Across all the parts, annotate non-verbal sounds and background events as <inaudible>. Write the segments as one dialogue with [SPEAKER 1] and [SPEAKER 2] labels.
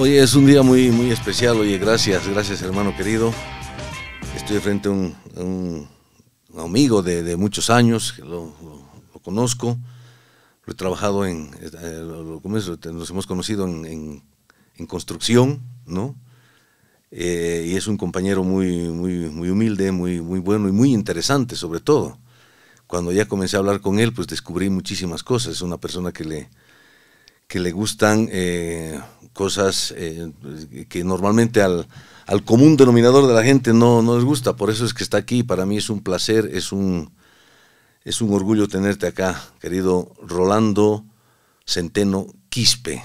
[SPEAKER 1] Oye, es un día muy, muy especial. Oye, gracias, gracias hermano querido. Estoy frente a un, amigo de, muchos años, lo, conozco. Lo he trabajado en, eh, nos hemos conocido en, construcción, ¿no? Eh, y es un compañero muy, muy, muy humilde, muy, muy bueno y muy interesante sobre todo. Cuando ya comencé a hablar con él, pues descubrí muchísimas cosas. Es una persona que le, le gustan eh, cosas eh, que normalmente al, común denominador de la gente no, no les gusta. Por eso es que está aquí. Para mí es un placer, es un, es un orgullo tenerte acá, querido Rolando Centeno Quispe.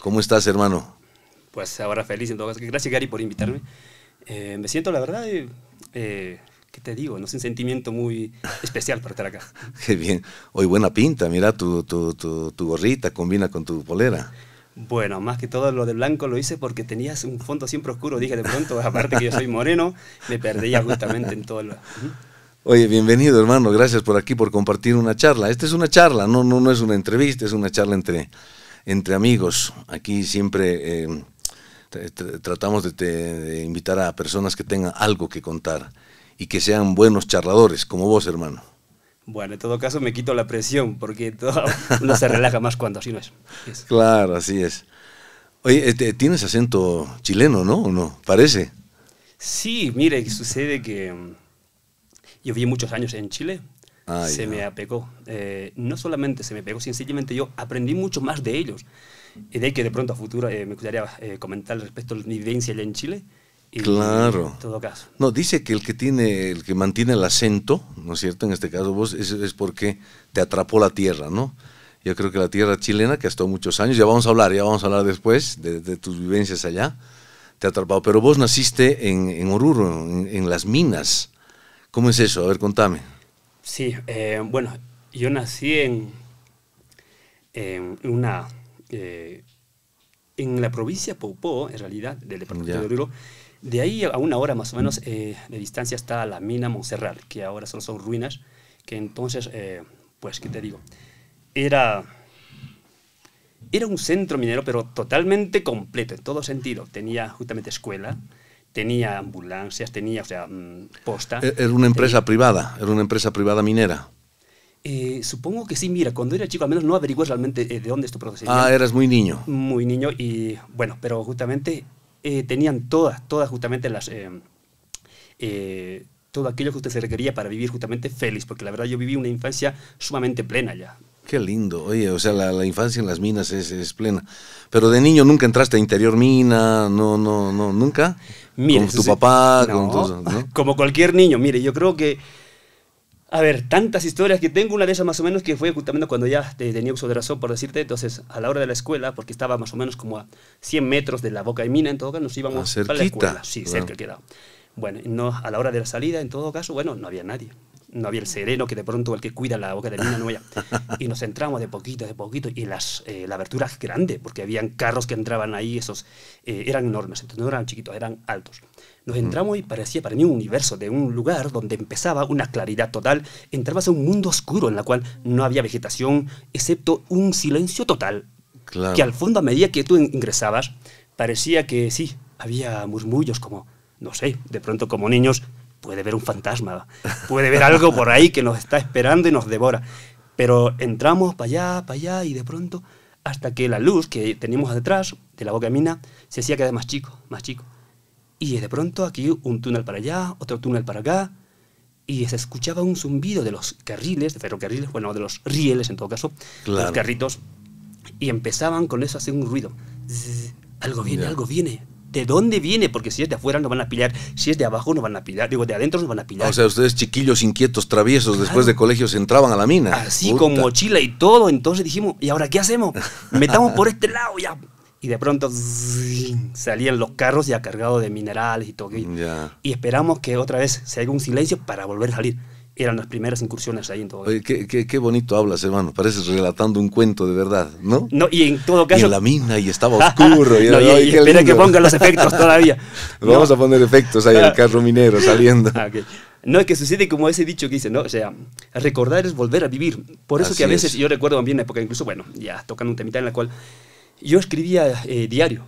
[SPEAKER 1] ¿Cómo estás, hermano?
[SPEAKER 2] Pues ahora feliz en todo Gracias, Gary, por invitarme. Eh, me siento, la verdad, eh, ¿qué te digo? No es un sentimiento muy especial para estar acá.
[SPEAKER 1] <laughs> Qué bien. Hoy buena pinta, mira, tu, tu, tu, tu gorrita combina con tu polera.
[SPEAKER 2] Bueno, más que todo lo de blanco lo hice porque tenías un fondo siempre oscuro. Dije de pronto, aparte que yo soy moreno, me perdía justamente en todo lo...
[SPEAKER 1] Oye, bienvenido hermano, gracias por aquí, por compartir una charla. Esta es una charla, no, no, no es una entrevista, es una charla entre, entre amigos. Aquí siempre eh, tratamos de, de invitar a personas que tengan algo que contar y que sean buenos charladores, como vos hermano.
[SPEAKER 2] Bueno, en todo caso me quito la presión, porque todo, <laughs> uno se relaja más cuando así no es.
[SPEAKER 1] Claro, así es. Oye, este, tienes acento chileno, ¿no? no? Parece.
[SPEAKER 2] Sí, mire, sucede que mm, yo viví muchos años en Chile. Ah, se me apegó. Eh, no solamente se me pegó, sencillamente yo aprendí mucho más de ellos. Y de que de pronto a futuro eh, me gustaría eh, comentar respecto a la vivencia allá en Chile claro.
[SPEAKER 1] caso. No, dice que el que tiene, el que mantiene el acento, ¿no es cierto? En este caso vos, es, porque te atrapó la tierra, ¿no? Yo creo que la tierra chilena, que ha estado muchos años, ya vamos a hablar, ya vamos a hablar después de, tus vivencias allá, te ha atrapado. Pero vos naciste en, Oruro, en, las minas. ¿Cómo es eso? A ver, contame.
[SPEAKER 3] Sí,
[SPEAKER 2] eh, bueno, yo nací en, una... Eh, en la provincia Popó, en realidad, del departamento de Oruro, de ahí a una hora más o menos eh, de distancia está la mina Montserrat, que ahora solo son ruinas, que entonces, eh, pues, ¿qué te digo? Era, era un centro minero, pero totalmente completo, en todo sentido. Tenía justamente escuela, tenía ambulancias, tenía, o sea, mm, posta. E-, era una empresa
[SPEAKER 1] privada, era una empresa privada minera.
[SPEAKER 2] Eh, supongo que sí, mira, cuando era chico al menos no averigué realmente de dónde esto procedía.
[SPEAKER 1] Ah, eras muy niño.
[SPEAKER 2] Muy niño y bueno, pero justamente eh, tenían todas, todas justamente las... Eh, eh, todo aquello que usted se requería para vivir justamente feliz, porque la verdad yo viví una infancia sumamente plena ya.
[SPEAKER 1] Qué lindo, oye, o sea, la, infancia en las minas es, plena. Pero de niño nunca entraste a interior mina, no, no, no, nunca. Mire, con tu papá, <laughs> como cualquier niño, mire, yo creo que a ver, tantas
[SPEAKER 2] historias que tengo, una de ellas más o menos que fue justamente cuando ya eh, tenía uso de razón, por decirte, entonces a la hora de la escuela, porque estaba más o menos como a 100 metros de la boca de mina, en todo caso nos íbamos a ah, para la escuela. Sí, cerca bueno. quedaba. Bueno, no, a la hora de la salida, en todo caso, bueno, no había nadie. No había el sereno que de pronto el que cuida la boca de mina no había. <laughs> Y nos entramos de poquito, de poquito, y las, eh, la abertura es grande, porque habían carros que entraban ahí, esos eh, eran enormes, entonces no eran chiquitos, eran altos. Nos entramos y parecía para mí un universo de un lugar donde empezaba una claridad total, entrabas a un mundo oscuro en la cual no había vegetación, excepto un silencio total. Que al fondo, a medida que tú ingresabas, parecía que sí, había murmullos como, no sé, de pronto como niños, puede ver un fantasma, puede ver algo por ahí que nos está esperando y nos devora. Pero entramos para allá, para allá y de pronto hasta que la luz que teníamos detrás de la boca de mina se hacía cada vez más chico, más chico. Y de pronto aquí un túnel para allá, otro túnel para acá, y se escuchaba un zumbido de los carriles, de ferrocarriles, bueno, de los rieles en todo caso, los carritos, y empezaban con eso a hacer un ruido. algo viene, algo viene. ¿De dónde viene? Porque si es de afuera no van a pillar, si es de abajo no van a pillar, digo, de adentro nos van a pillar. O
[SPEAKER 1] sea, ustedes chiquillos inquietos, traviesos, después de colegios entraban a la mina. Así con mochila
[SPEAKER 2] y todo, entonces dijimos, ¿y ahora qué hacemos? <laughs> Metamos por este lado, ya y de pronto salían los carros ya cargados de minerales y todo Y esperamos que otra vez se haga un silencio para volver a salir. Eran las primeras incursiones ahí en
[SPEAKER 1] todo. qué, qué, bonito hablas, hermano. Pareces relatando un cuento de verdad, ¿no? No, y en todo caso. Y en la mina y estaba <laughs> oscuro. y, espera que ponga los efectos <laughs> todavía. Vamos a poner efectos ahí el <laughs> carro minero saliendo. Ah,
[SPEAKER 2] no, es que sucede como ese dicho que dice, ¿no? O sea, recordar es volver a vivir. Por eso que a veces, yo recuerdo también una época, incluso, bueno, ya tocando un temita en la cual yo escribía eh, diario.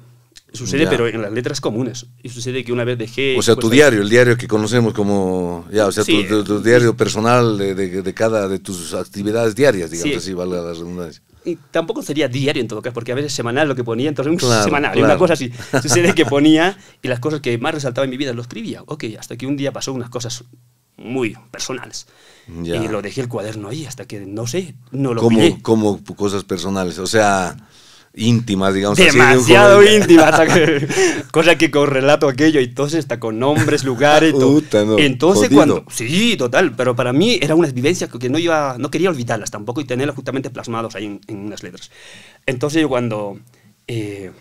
[SPEAKER 2] Sucede, pero en las letras comunes. Y sucede que una vez dejé... O sea, pues, tu pues, diario,
[SPEAKER 1] el diario que conocemos como... Ya, o sea, tu, eh, diario personal de, cada de tus actividades diarias, digamos así, valga la redundancia.
[SPEAKER 2] Y tampoco sería diario en todo caso, porque a veces semanal lo que ponía, entonces un semanal, una cosa así. <laughs> Sucede que ponía y las cosas que más resaltaba en mi vida lo escribía. Ok, hasta que un día pasó unas cosas muy personales. Y lo dejé el cuaderno ahí hasta que, no sé, no lo como,
[SPEAKER 1] Como cosas personales, o sea íntimas, digamos. Demasiado así íntimas.
[SPEAKER 2] <laughs> cosa que correlato aquello. y Entonces está con nombres, lugares. y no, Entonces cuando... Sí, total. Pero para mí era unas vivencias que no, iba, no quería olvidarlas tampoco y tenerlas justamente plasmados ahí en, unas letras. Entonces yo cuando... Eh,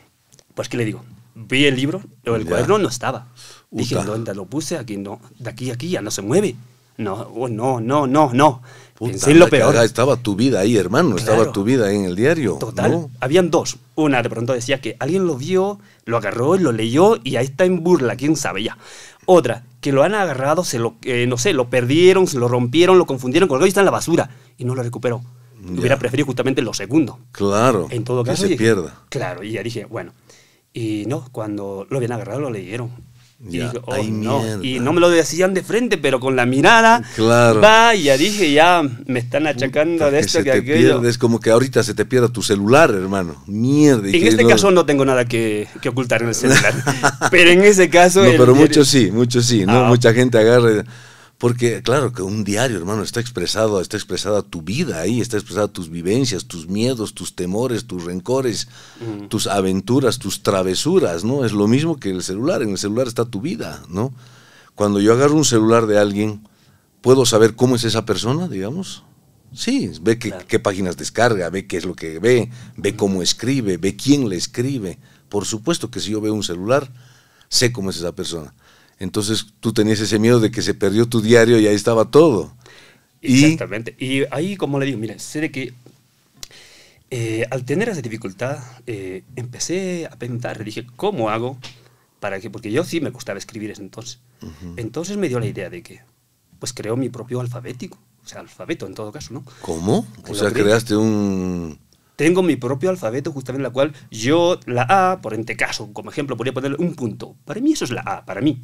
[SPEAKER 2] pues qué le digo. Vi el libro, pero el cuaderno no estaba. Dije, lo puse? Aquí no. De aquí a aquí ya no se mueve. No, oh, no, no, no, no lo peor.
[SPEAKER 1] Estaba tu vida ahí, hermano, estaba tu vida ahí en el diario. Total.
[SPEAKER 2] Habían dos. Una de pronto decía que alguien lo vio, lo agarró, lo leyó y ahí está en burla, quién sabe ya. Otra, que lo han agarrado, se lo, eh, no sé, lo perdieron, se lo rompieron, lo confundieron con algo y está en la basura y no lo recuperó. Hubiera preferido justamente lo segundo.
[SPEAKER 1] Claro. En todo caso. Que se pierda.
[SPEAKER 2] Claro, y ya dije, bueno. Y no, cuando lo habían agarrado lo leyeron.
[SPEAKER 1] Oh, y, no. me lo
[SPEAKER 2] decían de frente, pero con la mirada. Claro. ya dije, ya me están achacando de esto que, que aquello.
[SPEAKER 1] es como que ahorita se te pierda tu celular, hermano. Mierda. En este caso
[SPEAKER 2] no tengo nada que, ocultar en el celular.
[SPEAKER 1] <laughs> pero en ese caso. No, pero muchos sí, muchos sí. ¿no? Ah, Mucha gente agarra. Porque, claro, que un diario, hermano, está expresado, está expresada tu vida ahí, está expresada tus vivencias, tus miedos, tus temores, tus rencores, tus aventuras, tus travesuras, ¿no? Es lo mismo que el celular, en el celular está tu vida, ¿no? Cuando yo agarro un celular de alguien, ¿puedo saber cómo es esa persona, digamos? Sí, ve qué páginas descarga, ve qué es lo que ve, ve cómo escribe, ve quién le escribe. Por supuesto que si yo veo un celular, sé cómo es esa persona. Entonces tú tenías ese miedo de que se perdió tu diario y ahí estaba todo. Exactamente. Y, ahí, como le digo, mira, sé de que eh, al tener esa dificultad,
[SPEAKER 2] eh, empecé a pensar, dije, ¿cómo hago? Para que, porque yo sí me gustaba escribir ese entonces. Entonces me dio la idea de que, pues creo mi propio alfabético, o sea, alfabeto en todo caso,
[SPEAKER 1] ¿no? ¿Cómo? O sea, creaste un
[SPEAKER 2] tengo mi propio alfabeto justamente en la cual yo, la A, por este caso, como ejemplo, podría ponerle un punto. Para mí eso es la A, para mí.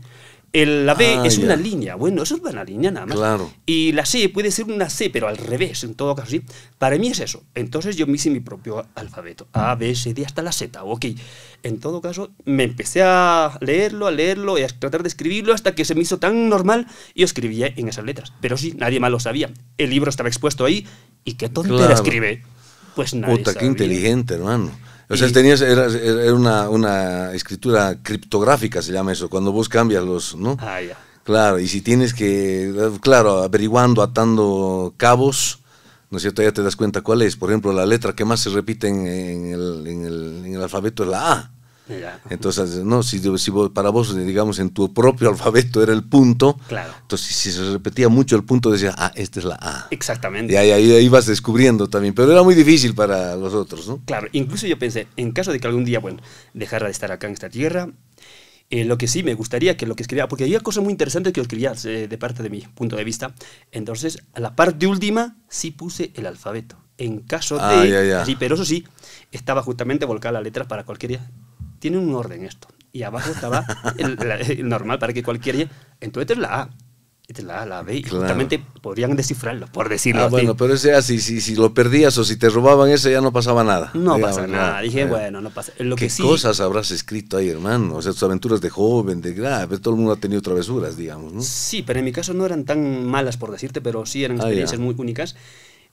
[SPEAKER 2] El, la B ah, es una línea, bueno, eso es una línea nada más. Y la C puede ser una C, pero al revés, en todo caso, sí. Para mí es eso. Entonces yo me hice mi propio alfabeto, A, B, C, D, hasta la Z, ok. En todo caso, me empecé a leerlo, a leerlo y a tratar de escribirlo hasta que se me hizo tan normal y escribía en esas letras. Pero sí, nadie más lo sabía. El libro estaba expuesto ahí y qué tontería claro. escribe. Pues nada. Puta, qué
[SPEAKER 1] inteligente, hermano. O sea, tenías, era, una, escritura criptográfica, se llama eso, cuando vos cambias los, ¿no? Ah, ya. Claro, y si tienes que, claro, averiguando, atando cabos, ¿no es cierto? Ya te das cuenta cuál es. Por ejemplo, la letra que más se repite en el, alfabeto es la A. Entonces, no, si, para vos, digamos, en tu propio <laughs> alfabeto era el punto, claro. entonces si se repetía mucho el punto, decía, ah, esta es la A.
[SPEAKER 2] Exactamente. Y
[SPEAKER 1] ahí, ibas descubriendo también, pero era muy difícil para los otros, ¿no?
[SPEAKER 2] Claro, incluso yo pensé, en caso de que algún día, bueno, dejara de estar acá en esta tierra, eh, lo que sí me gustaría que lo que escribía, porque había cosas muy interesantes que escribía eh, de parte de mi punto de vista, entonces, a la parte última sí puse el alfabeto. En caso ah, de. Ya, pero eso sí, estaba justamente volcada la letra para cualquier tiene un orden esto. Y abajo estaba el, normal para que cualquiera... Entonces este la A este la A, la B, y justamente podrían descifrarlo, por decirlo ah, Bueno,
[SPEAKER 1] pero ese así, si, si lo perdías o si te robaban eso, ya no pasaba nada. No pasa nada. Dije, bueno,
[SPEAKER 2] no pasa. ¿Qué que cosas
[SPEAKER 1] habrás escrito ahí, hermano? O sea, tus aventuras de joven, de grave, todo el mundo ha tenido travesuras, digamos,
[SPEAKER 2] ¿no? Sí, pero en mi caso no eran tan malas, por decirte, pero sí eran ah, experiencias muy únicas.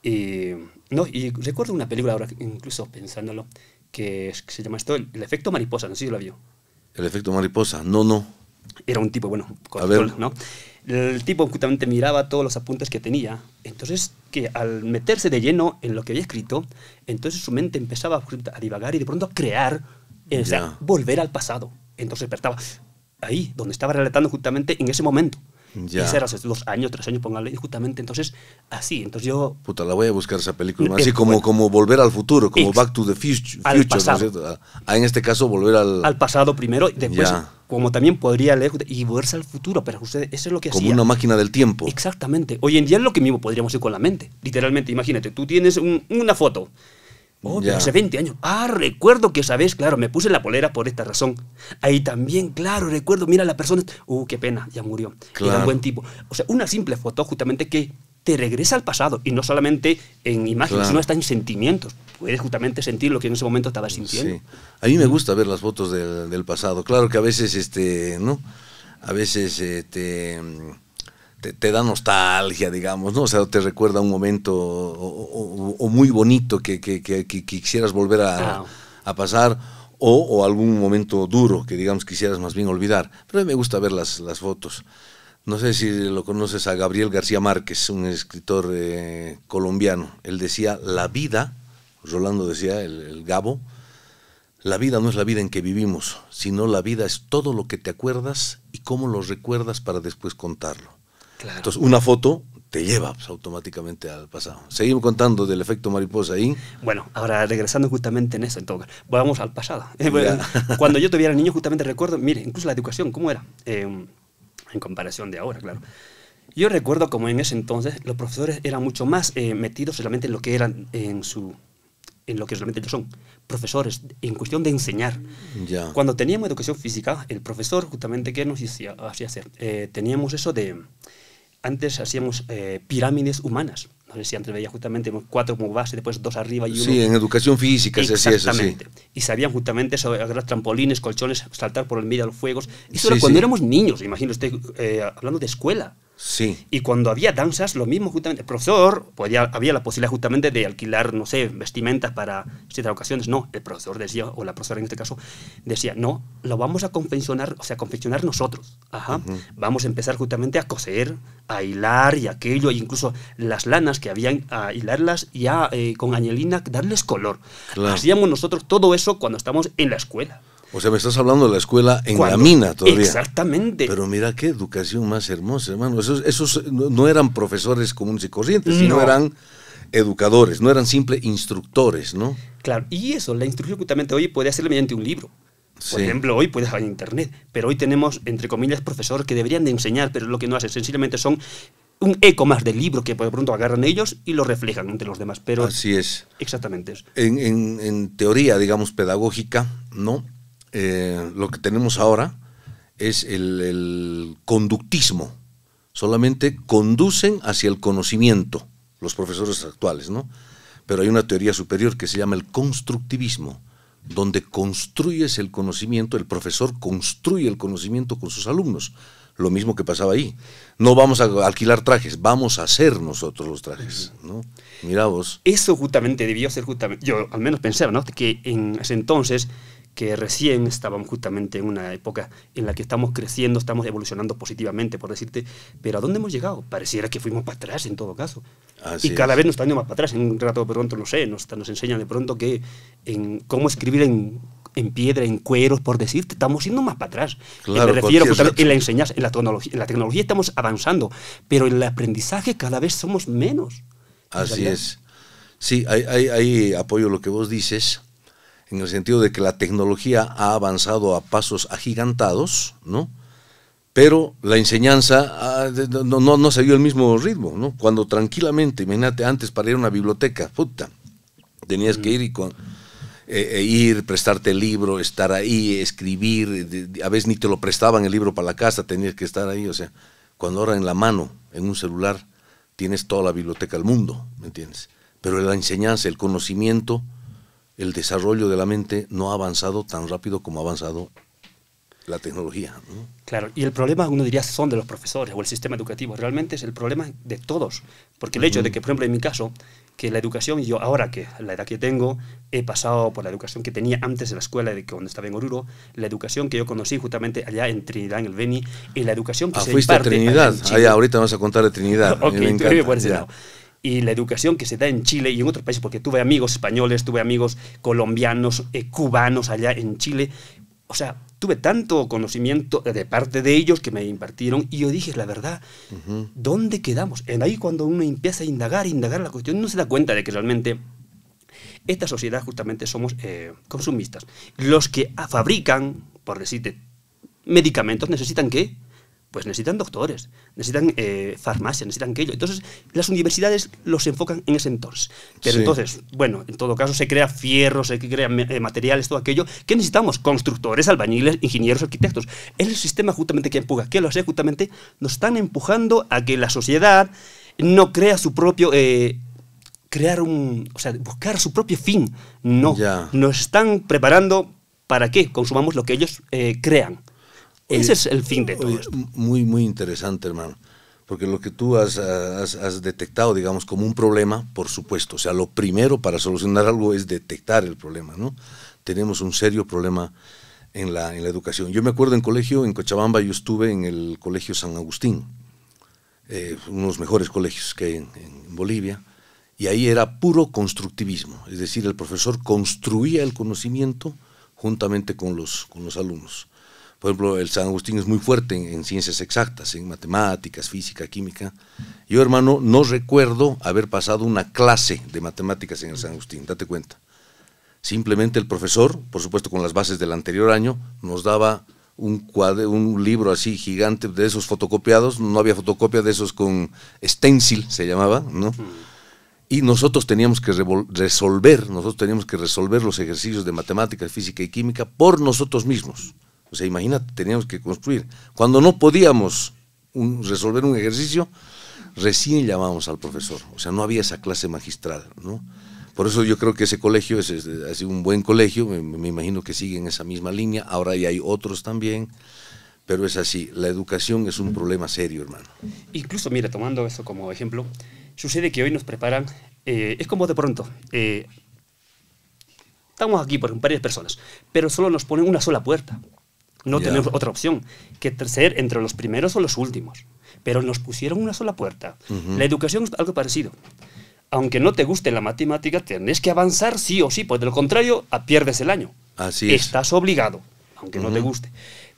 [SPEAKER 2] Eh, no, y recuerdo una película ahora, incluso pensándolo, que se llama esto el, efecto mariposa, no sé si lo vio.
[SPEAKER 1] El efecto mariposa, no, no. Era un tipo, bueno,
[SPEAKER 2] ¿no? El tipo justamente miraba todos los apuntes que tenía, entonces que al meterse de lleno en lo que había escrito, entonces su mente empezaba a divagar y de pronto a crear, eh, o sea, volver al pasado. Entonces despertaba ahí, donde estaba relatando justamente en ese momento.
[SPEAKER 1] Y ser hace
[SPEAKER 2] dos años, tres años, póngale. Y justamente entonces, así. Entonces
[SPEAKER 1] yo. Puta, la voy a buscar esa película. Así como, como volver al futuro, como Back to the Future. Ah, en este caso, volver al. Al
[SPEAKER 2] pasado primero, y después, como también podría leer y volverse al futuro. Pero usted eso es lo que hacía. Como una máquina del tiempo. Exactamente. Hoy en día es lo que mismo podríamos ir con la mente. Literalmente, imagínate, tú tienes una foto Oh, hace 20 años. Ah, recuerdo que sabes, claro, me puse la polera por esta razón. Ahí también, claro, recuerdo, mira la persona, uh, qué pena, ya murió. Era un buen tipo. O sea, una simple foto justamente que te regresa al pasado y no solamente en imágenes, sino hasta en sentimientos. Puedes justamente sentir lo que en ese momento estabas sintiendo. Sí.
[SPEAKER 1] A mí me gusta ver las fotos del, pasado. Claro que a veces, este, ¿no? A veces este te te, da nostalgia, digamos, ¿no? O sea, te recuerda un momento o, muy bonito que, quisieras volver a, pasar. O, algún momento duro que digamos quisieras más bien olvidar. Pero a mí me gusta ver las, fotos. No sé si lo conoces a Gabriel García Márquez, un escritor eh, colombiano. Él decía, la vida, Rolando decía, el, el, Gabo, la vida no es la vida en que vivimos, sino la vida es todo lo que te acuerdas y cómo lo recuerdas para después contarlo. Entonces, una foto te lleva pues, automáticamente al pasado. Seguimos contando del efecto mariposa ahí. Bueno, ahora regresando justamente en eso, entonces, vamos
[SPEAKER 2] al pasado. <laughs> cuando yo todavía era niño, justamente recuerdo, mire, incluso la educación, ¿cómo era? Em, en comparación de ahora, claro. Yo recuerdo como en ese entonces los profesores eran mucho más eh, metidos solamente en lo que eran en su en lo que realmente ellos son, profesores, en cuestión de enseñar. Ya. Cuando teníamos educación física, el profesor justamente ¿qué nos hacía hacer, eh, teníamos eso de antes hacíamos eh, pirámides humanas. No sé si antes veía justamente cuatro como base, después dos arriba y uno. Sí, en
[SPEAKER 1] educación física se hacía eso. Exactamente.
[SPEAKER 2] Y sabían justamente sobre agarrar trampolines, colchones, saltar por el medio de los fuegos. Eso era cuando éramos niños, imagino, Estoy eh, hablando de escuela. Sí. Y cuando había danzas, lo mismo justamente. El profesor, había la posibilidad justamente de alquilar, no sé, vestimentas para ciertas ocasiones. No, el profesor decía, o la profesora en este caso, decía, no, lo vamos a confeccionar, o sea, confeccionar nosotros. Ajá. Vamos a empezar justamente a coser, a hilar y aquello, e incluso las lanas que habían, a hilarlas ya eh, con añelina, darles color. Hacíamos nosotros todo eso cuando
[SPEAKER 1] estábamos en la escuela. O sea, me estás hablando de la escuela en la mina todavía. Exactamente. Pero mira qué educación más hermosa, hermano. Esos, esos no eran profesores comunes y corrientes, sino eran educadores, no eran simple instructores, ¿no?
[SPEAKER 2] Claro, y eso, la instrucción justamente hoy puede hacerla mediante un libro. Por ejemplo, hoy puedes en internet, pero hoy tenemos, entre comillas, profesores que deberían de enseñar, pero lo que no hacen, sencillamente son un eco más del libro que de pronto agarran ellos y lo reflejan entre los demás. Pero
[SPEAKER 1] Así es. Exactamente. En, en teoría, digamos, pedagógica, ¿no? Eh, lo que tenemos ahora es el, conductismo. Solamente conducen hacia el conocimiento los profesores actuales, ¿no? Pero hay una teoría superior que se llama el constructivismo, donde construyes el conocimiento, el profesor construye el conocimiento con sus alumnos. Lo mismo que pasaba ahí. No vamos a alquilar trajes, vamos a hacer nosotros los trajes, ¿no? Mira Eso justamente debió ser justamente, yo al menos pensaba, ¿no? Que en ese entonces
[SPEAKER 2] que recién estábamos justamente en una época en la que estamos creciendo, estamos evolucionando positivamente, por decirte, pero ¿a dónde hemos llegado? Pareciera que fuimos para atrás en todo caso. y cada vez nos está yendo más para atrás. En un rato de pronto, no sé, nos, nos enseñan de pronto que en cómo escribir en en piedra, en cueros, por decirte, estamos yendo más para atrás. Eh, me refiero en la en la, tecnología, en la tecnología estamos avanzando, pero en el aprendizaje cada vez somos menos.
[SPEAKER 1] Así es. Sí, ahí, ahí apoyo lo que vos dices en el sentido de que la tecnología ha avanzado a pasos agigantados, ¿no? Pero la enseñanza ah, no, no, no el mismo ritmo, ¿no? Cuando tranquilamente, imagínate, antes para ir a una biblioteca, puta, tenías que ir y con, eh, eh, ir, prestarte el libro, estar ahí, escribir, a veces ni te lo prestaban el libro para la casa, tenías que estar ahí, o sea, cuando ahora en la mano, en un celular, tienes toda la biblioteca del mundo, ¿me entiendes? Pero la enseñanza, el conocimiento, el desarrollo de la mente no ha avanzado tan rápido como ha avanzado la tecnología.
[SPEAKER 2] Claro, y el problema, uno diría, son de los profesores o el sistema educativo. Realmente es el problema de todos. Porque el hecho de que, por ejemplo, en mi caso, que la educación, yo ahora que la edad que tengo, he pasado por la educación que tenía antes de la escuela, de cuando estaba en Oruro, la educación que yo conocí justamente allá en Trinidad, en el Beni, y la educación que ah, se fuiste a Trinidad, allá ah,
[SPEAKER 1] ahorita vamos a contar de Trinidad. <laughs> ok, me encanta
[SPEAKER 2] y la educación que se da en Chile y en otros países, porque tuve amigos españoles, tuve amigos colombianos, eh, cubanos allá en Chile. O sea, tuve tanto conocimiento de parte de ellos que me impartieron y yo dije, la verdad, ¿dónde quedamos? En ahí cuando uno empieza a indagar, indagar la cuestión, uno se da cuenta de que realmente esta sociedad justamente somos eh, consumistas. Los que fabrican, por decirte, medicamentos necesitan qué? Pues necesitan doctores, necesitan eh, farmacia, necesitan aquello. Entonces, las universidades los enfocan en ese entonces. Pero entonces, bueno, en todo caso, se crea fierro, se crea eh, materiales, todo aquello. ¿Qué necesitamos? Constructores, albañiles, ingenieros, arquitectos. Es el sistema justamente que empuja. ¿Qué lo hace? Justamente nos están empujando a que la sociedad no crea su propio. Eh, crear un. O sea, buscar su propio fin. No. Ya. Nos están preparando para que consumamos lo que ellos eh, crean. Ese es el fin de todo.
[SPEAKER 1] Muy, muy interesante, hermano. Porque lo que tú has, detectado, digamos, como un problema, por supuesto. O sea, lo primero para solucionar algo es detectar el problema, ¿no? Tenemos un serio problema en la, educación. Yo me acuerdo en colegio, en Cochabamba, yo estuve en el Colegio San Agustín, eh, uno de los mejores colegios que hay en, Bolivia. Y ahí era puro constructivismo, es decir, el profesor construía el conocimiento juntamente con los, con los alumnos. Por ejemplo, el San Agustín es muy fuerte en, ciencias exactas, en matemáticas, física, química. Yo, hermano, no recuerdo haber pasado una clase de matemáticas en el San Agustín, date cuenta. Simplemente el profesor, por supuesto con las bases del anterior año, nos daba un, un libro así gigante de esos fotocopiados, no había fotocopia de esos con stencil, se llamaba, ¿no? Y nosotros teníamos que resolver, nosotros teníamos que resolver los ejercicios de matemáticas, física y química por nosotros mismos. O sea, imagínate, teníamos que construir. Cuando no podíamos resolver un ejercicio, recién llamábamos al profesor. O sea, no había esa clase magistral, ¿no? Por eso yo creo que ese colegio es, ha sido un buen colegio, me, imagino que sigue en esa misma línea, ahora ya hay otros también, pero es así, la educación es un problema serio, hermano.
[SPEAKER 2] Incluso, mira, tomando eso como ejemplo, sucede que hoy nos preparan, eh, es como de pronto, eh, estamos aquí por un par de personas, pero solo nos ponen una sola puerta. No tenemos otra opción que ser entre los primeros o los últimos. Pero nos pusieron una sola puerta. La educación es algo parecido. Aunque no te guste la matemática, tienes que avanzar sí o sí, pues de lo contrario, pierdes el año. Estás obligado, aunque no te guste.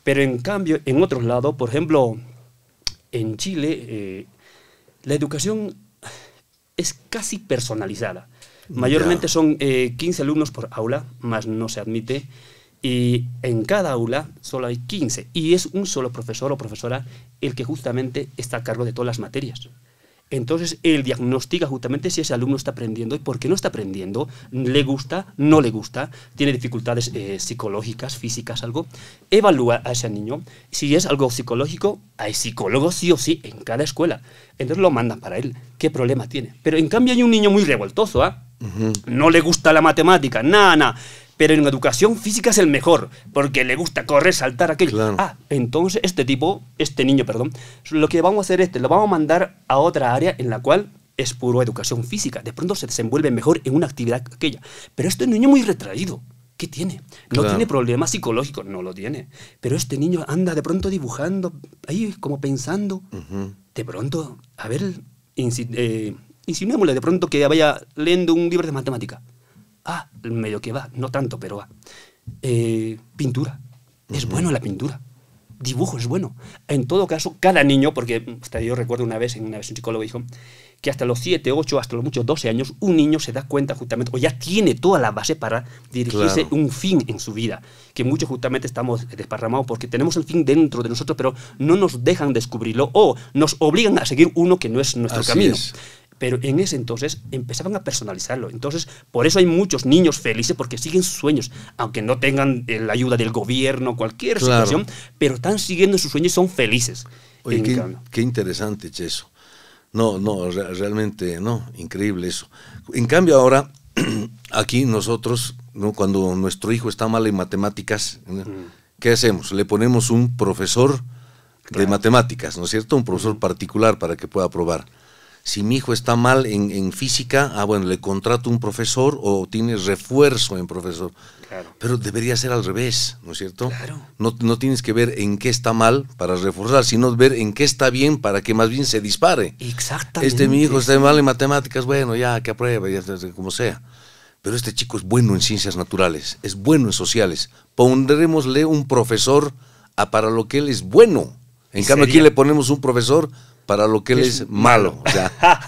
[SPEAKER 2] Pero en cambio, en otros lados, por ejemplo, en Chile, eh, la educación es casi personalizada. Mayormente son 15 eh, alumnos por aula, más no se admite y en cada aula solo hay 15 y es un solo profesor o profesora el que justamente está a cargo de todas las materias. Entonces él diagnostica justamente si ese alumno está aprendiendo y por qué no está aprendiendo, le gusta, no le gusta, tiene dificultades eh, psicológicas, físicas, algo. Evalúa a ese niño. Si es algo psicológico, hay psicólogos sí o sí en cada escuela. Entonces lo mandan para él. ¿Qué problema tiene? Pero en cambio hay un niño muy revoltoso, ¿ah? No le gusta la matemática, nada, nada pero en educación física es el mejor, porque le gusta correr, saltar, aquello. Ah, entonces este tipo, este niño, perdón, lo que vamos a hacer es, este, lo vamos a mandar a otra área en la cual es puro educación física. De pronto se desenvuelve mejor en una actividad aquella. Pero este niño muy retraído. ¿Qué tiene? No tiene problemas psicológicos, no lo tiene. Pero este niño anda de pronto dibujando, ahí como pensando. De pronto, a ver, eh, insinuémosle de pronto que vaya leyendo un libro de matemática. Ah, medio que va, no tanto, pero va. Eh, pintura. Es bueno la pintura. Dibujo es bueno. En todo caso, cada niño, porque hasta yo recuerdo una vez, en una vez un psicólogo dijo que hasta los 7, 8, hasta los muchos 12 años, un niño se da cuenta justamente, o ya tiene toda la base para dirigirse un fin en su vida. Que muchos justamente estamos desparramados porque tenemos el fin dentro de nosotros, pero no nos dejan descubrirlo o nos obligan a seguir uno que no es nuestro camino pero en ese entonces empezaban a personalizarlo. Entonces, por eso hay muchos niños felices porque siguen sus sueños, aunque no tengan eh, la ayuda del gobierno, cualquier situación, pero están siguiendo sus sueños y son felices. Oye, qué,
[SPEAKER 1] qué, interesante, Cheso. No, no, realmente, no, increíble eso. En cambio, ahora, <clears throat> aquí nosotros, cuando nuestro hijo está mal en matemáticas, mm. ¿qué hacemos? Le ponemos un profesor de matemáticas, ¿no es cierto? Un profesor mm. particular para que pueda probar si mi hijo está mal en, física, ah, bueno, le contrato un profesor o tiene refuerzo en profesor. Pero debería ser al revés, ¿no es cierto? No, tienes que ver en qué está mal para reforzar, sino ver en qué está bien para que más bien se dispare. Exactamente. Este mi hijo está mal en matemáticas, bueno, ya que apruebe, ya como sea. Pero este chico es bueno en ciencias naturales, es bueno en sociales. Pondrémosle un profesor a para lo que él es bueno. En cambio, aquí le ponemos un profesor para lo que él es, malo.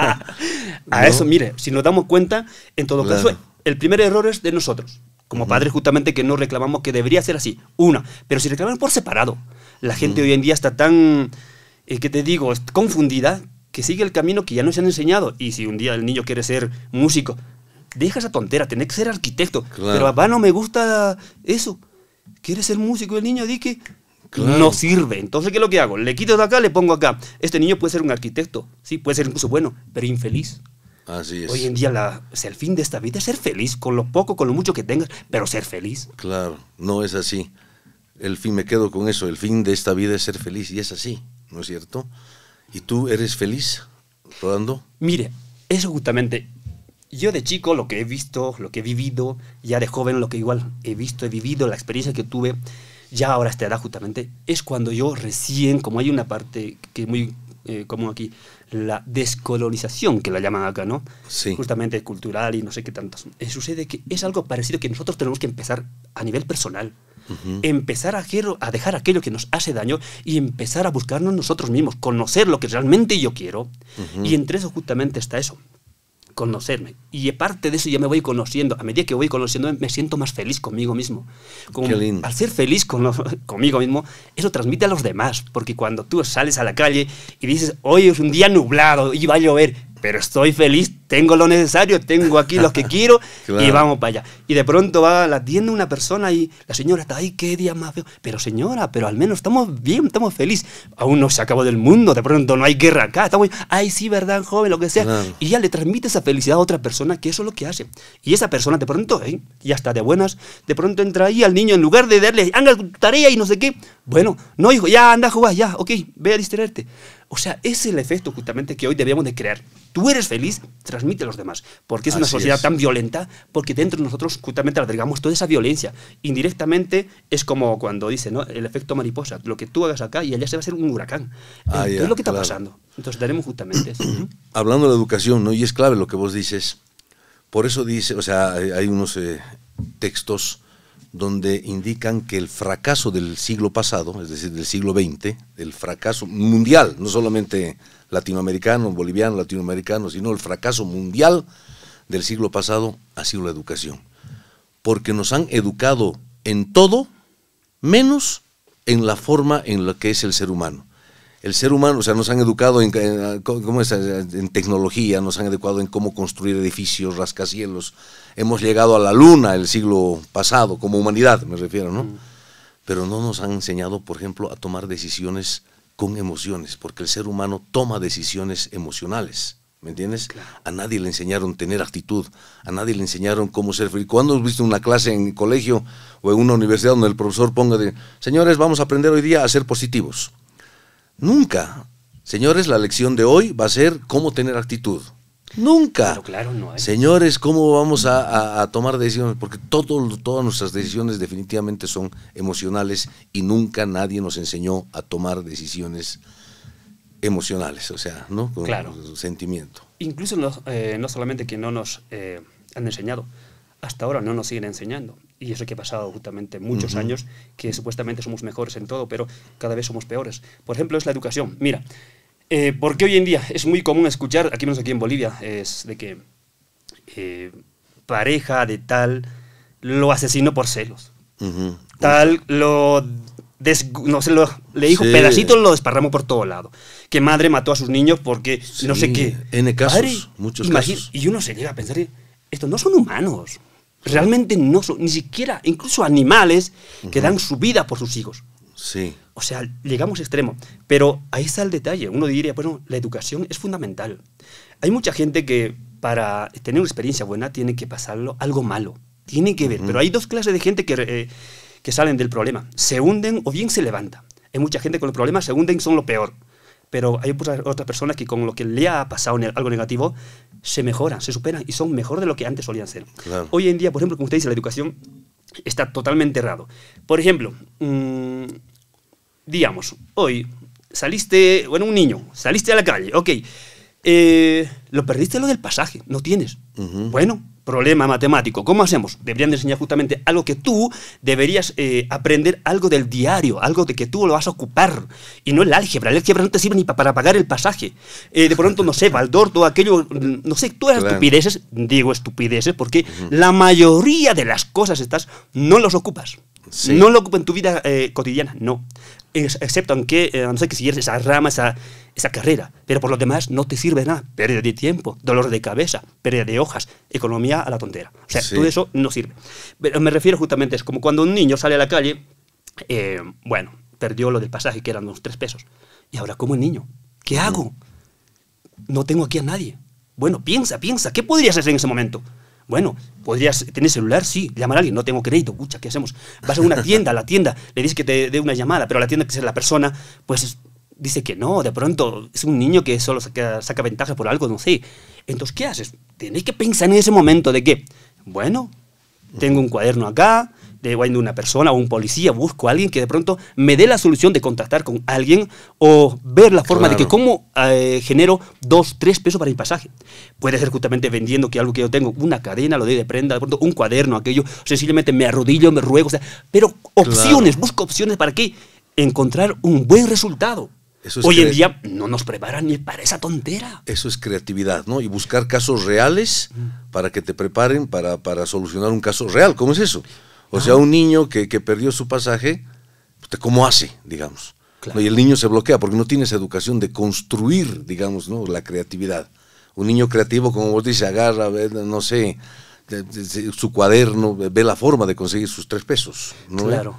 [SPEAKER 1] <laughs> A eso, mire, si
[SPEAKER 2] nos damos cuenta, en todo caso, el primer error es de nosotros, como padres justamente que no reclamamos que debería ser así. Una, pero si reclaman por separado, la gente hoy en día está tan, eh, que te digo, confundida que sigue el camino que ya se han enseñado. Y si un día el niño quiere ser músico, deja esa tontera, tenés que ser arquitecto. Pero papá no me gusta eso. quiere ser músico? El niño dice que no sirve. Entonces, ¿qué es lo que hago? Le quito de acá, le pongo acá. Este niño puede ser un arquitecto, sí, puede ser incluso bueno, pero infeliz. Así es. Hoy en día la, el fin de esta vida es ser feliz, con lo poco, con lo mucho que tengas, pero ser feliz.
[SPEAKER 1] Claro, no es así. El fin, me quedo con eso, el fin de esta vida es ser feliz, y es así, ¿no es cierto? ¿Y tú eres feliz, Rodando?
[SPEAKER 2] Mire, eso justamente, yo de chico lo que he visto, lo que he vivido, ya de joven lo que igual he visto, he vivido, la experiencia que tuve, ya ahora esta edad justamente, es cuando yo recién, como hay una parte que es muy eh, común aquí, la descolonización, que la llaman acá, ¿no? Justamente cultural y no sé qué tantas. Eh, sucede que es algo parecido que nosotros tenemos que empezar a nivel personal. Empezar a, a dejar aquello que nos hace daño y empezar a buscarnos nosotros mismos, conocer lo que realmente yo quiero. Y entre eso justamente está eso, conocerme. Y aparte de eso ya me voy conociendo. A medida que voy conociendo me siento más feliz conmigo mismo. Al ser feliz conmigo mismo, eso transmite a los demás. Porque cuando tú sales a la calle y dices, hoy es un día nublado y va a llover, pero estoy feliz, tengo lo necesario, tengo aquí lo que <laughs> quiero y vamos para allá. Y de pronto va a la tienda una persona y la señora está, ahí, qué día más feo. Pero señora, pero al menos estamos bien, estamos felices. Aún no se acabó del mundo, de pronto no hay guerra acá, ay, sí, verdad, joven, lo que sea. Y ya le transmite esa felicidad a otra persona que eso es lo que hace. Y esa persona de pronto, ¿eh? ya está de buenas, de pronto entra ahí al niño en lugar de darle, anda tarea y no sé qué. Bueno, no, hijo, ya anda a jugar, ya, ok, ve a distraerte o sea, es el efecto justamente que hoy debíamos de crear. Tú eres feliz, transmite a los demás. Porque es una sociedad tan violenta, porque dentro de nosotros justamente albergamos toda esa violencia. Indirectamente es como cuando dice, ¿no? El efecto mariposa. Lo que tú hagas acá y allá se va a hacer un huracán. Ah, es lo que está pasando. Entonces daremos justamente eso. <clears throat>
[SPEAKER 1] Hablando de la educación, ¿no? Y es clave lo que vos dices. Por eso dice, o sea, hay unos eh, textos donde indican que el fracaso del siglo pasado, es decir, del siglo XX, el fracaso mundial, no solamente latinoamericano, boliviano, latinoamericano, sino el fracaso mundial del siglo pasado ha sido la educación. Porque nos han educado en todo menos en la forma en la que es el ser humano el ser humano, o sea, nos han educado en, tecnología, nos han educado en cómo construir edificios, rascacielos. Hemos llegado a la luna el siglo pasado, como humanidad me refiero, ¿no? Mm. Pero no nos han enseñado, por ejemplo, a tomar decisiones con emociones, porque el ser humano toma decisiones emocionales. ¿Me entiendes? A nadie le enseñaron tener actitud, a nadie le enseñaron cómo ser feliz. ¿Cuándo has visto una clase en colegio o en una universidad donde el profesor ponga de, señores, vamos a aprender hoy día a ser positivos? Nunca. Señores, la lección de hoy va a ser cómo tener actitud. Nunca. Claro, no Señores, ¿cómo vamos a, tomar decisiones? Porque todas nuestras decisiones definitivamente son emocionales y nunca nadie nos enseñó a tomar decisiones emocionales, o sea, ¿no? Con claro. sentimiento.
[SPEAKER 2] Incluso no, eh, no solamente que no nos eh, han enseñado, hasta ahora no nos siguen enseñando y eso que ha pasado justamente muchos años, que supuestamente somos mejores en todo, pero cada vez somos peores. Por ejemplo, es la educación. Mira, eh, porque hoy en día es muy común escuchar, aquí menos aquí en Bolivia, es de que eh, pareja de tal lo asesinó por celos. Tal lo no sé, lo, le dijo pedacitos, lo desparramó por todo lado. Que madre mató a sus niños porque no sé qué. N casos, muchos casos. Y uno se llega a pensar, estos no son humanos realmente no son, ni siquiera, incluso animales que dan su vida por sus hijos. Sí. O sea, llegamos extremo. Pero ahí está el detalle. Uno diría, bueno, la educación es fundamental. Hay mucha gente que para tener una experiencia buena tiene que pasarlo algo malo. Tiene que ver. Pero hay dos clases de gente que, eh, que salen del problema. Se hunden o bien se levantan. Hay mucha gente con el problema, se hunden, son lo peor pero hay otras personas que con lo que le ha pasado algo negativo se mejoran, se superan y son mejor de lo que antes solían ser. Hoy en día, por ejemplo, como usted dice, la educación está totalmente errado. Por ejemplo, mm, digamos, hoy saliste, bueno, un niño, saliste a la calle, ok, eh, lo perdiste lo del pasaje, no tienes.
[SPEAKER 3] Bueno,
[SPEAKER 2] problema matemático. ¿Cómo hacemos? Deberían enseñar justamente algo que tú deberías eh, aprender, algo del diario, algo de que tú lo vas a ocupar. Y no el álgebra. El álgebra no te sirve ni para pagar el pasaje. Eh, de pronto, no sé, valdor todo aquello, no sé, todas las estupideces, digo estupideces, porque la mayoría de las cosas estas no los ocupas. No lo ocupas en tu vida eh, cotidiana, no excepto aunque, eh, no sé que siguieras esa rama, esa, carrera. Pero por lo demás no te sirve nada. Pérdida de tiempo, dolor de cabeza, pérdida de hojas, economía a la tontera. O sea, todo eso no sirve. Pero me refiero justamente, es como cuando un niño sale a la calle, eh, bueno, perdió lo del pasaje que eran unos tres pesos. Y ahora, ¿cómo el niño? ¿Qué hago? No tengo aquí a nadie. Bueno, piensa, piensa, ¿qué podrías hacer en ese momento? Bueno, podrías tener celular, sí, llamar a alguien, no tengo crédito, pucha, ¿qué hacemos? Vas a una tienda, a la tienda, le dices que te dé una llamada, pero la tienda que es la persona, pues dice que no, de pronto es un niño que solo saca, saca ventaja por algo, no sé. Entonces, ¿qué haces? Tenés que pensar en ese momento de que, bueno, tengo un cuaderno acá, de una persona o un policía, busco a alguien que de pronto me dé la solución de contactar con alguien o ver la forma de que cómo eh, genero dos, tres pesos para el pasaje. Puede ser justamente vendiendo que algo que yo tengo, una cadena, lo doy de prenda, de pronto un cuaderno, aquello, sencillamente me arrodillo, me ruego, o sea, pero opciones, busco opciones para que encontrar un buen resultado. Eso Hoy en día
[SPEAKER 1] no nos preparan ni para esa tontera. Eso es creatividad, ¿no? Y buscar casos reales para que te preparen para, para solucionar un caso real. ¿Cómo es eso? O sea, un niño que, perdió su pasaje, pues, ¿cómo hace, digamos? Y el niño se bloquea porque no tiene esa educación de construir, digamos, ¿no? la creatividad. Un niño creativo, como vos dices, agarra, no sé, su cuaderno, ve la forma de conseguir sus tres pesos. ¿no? Claro.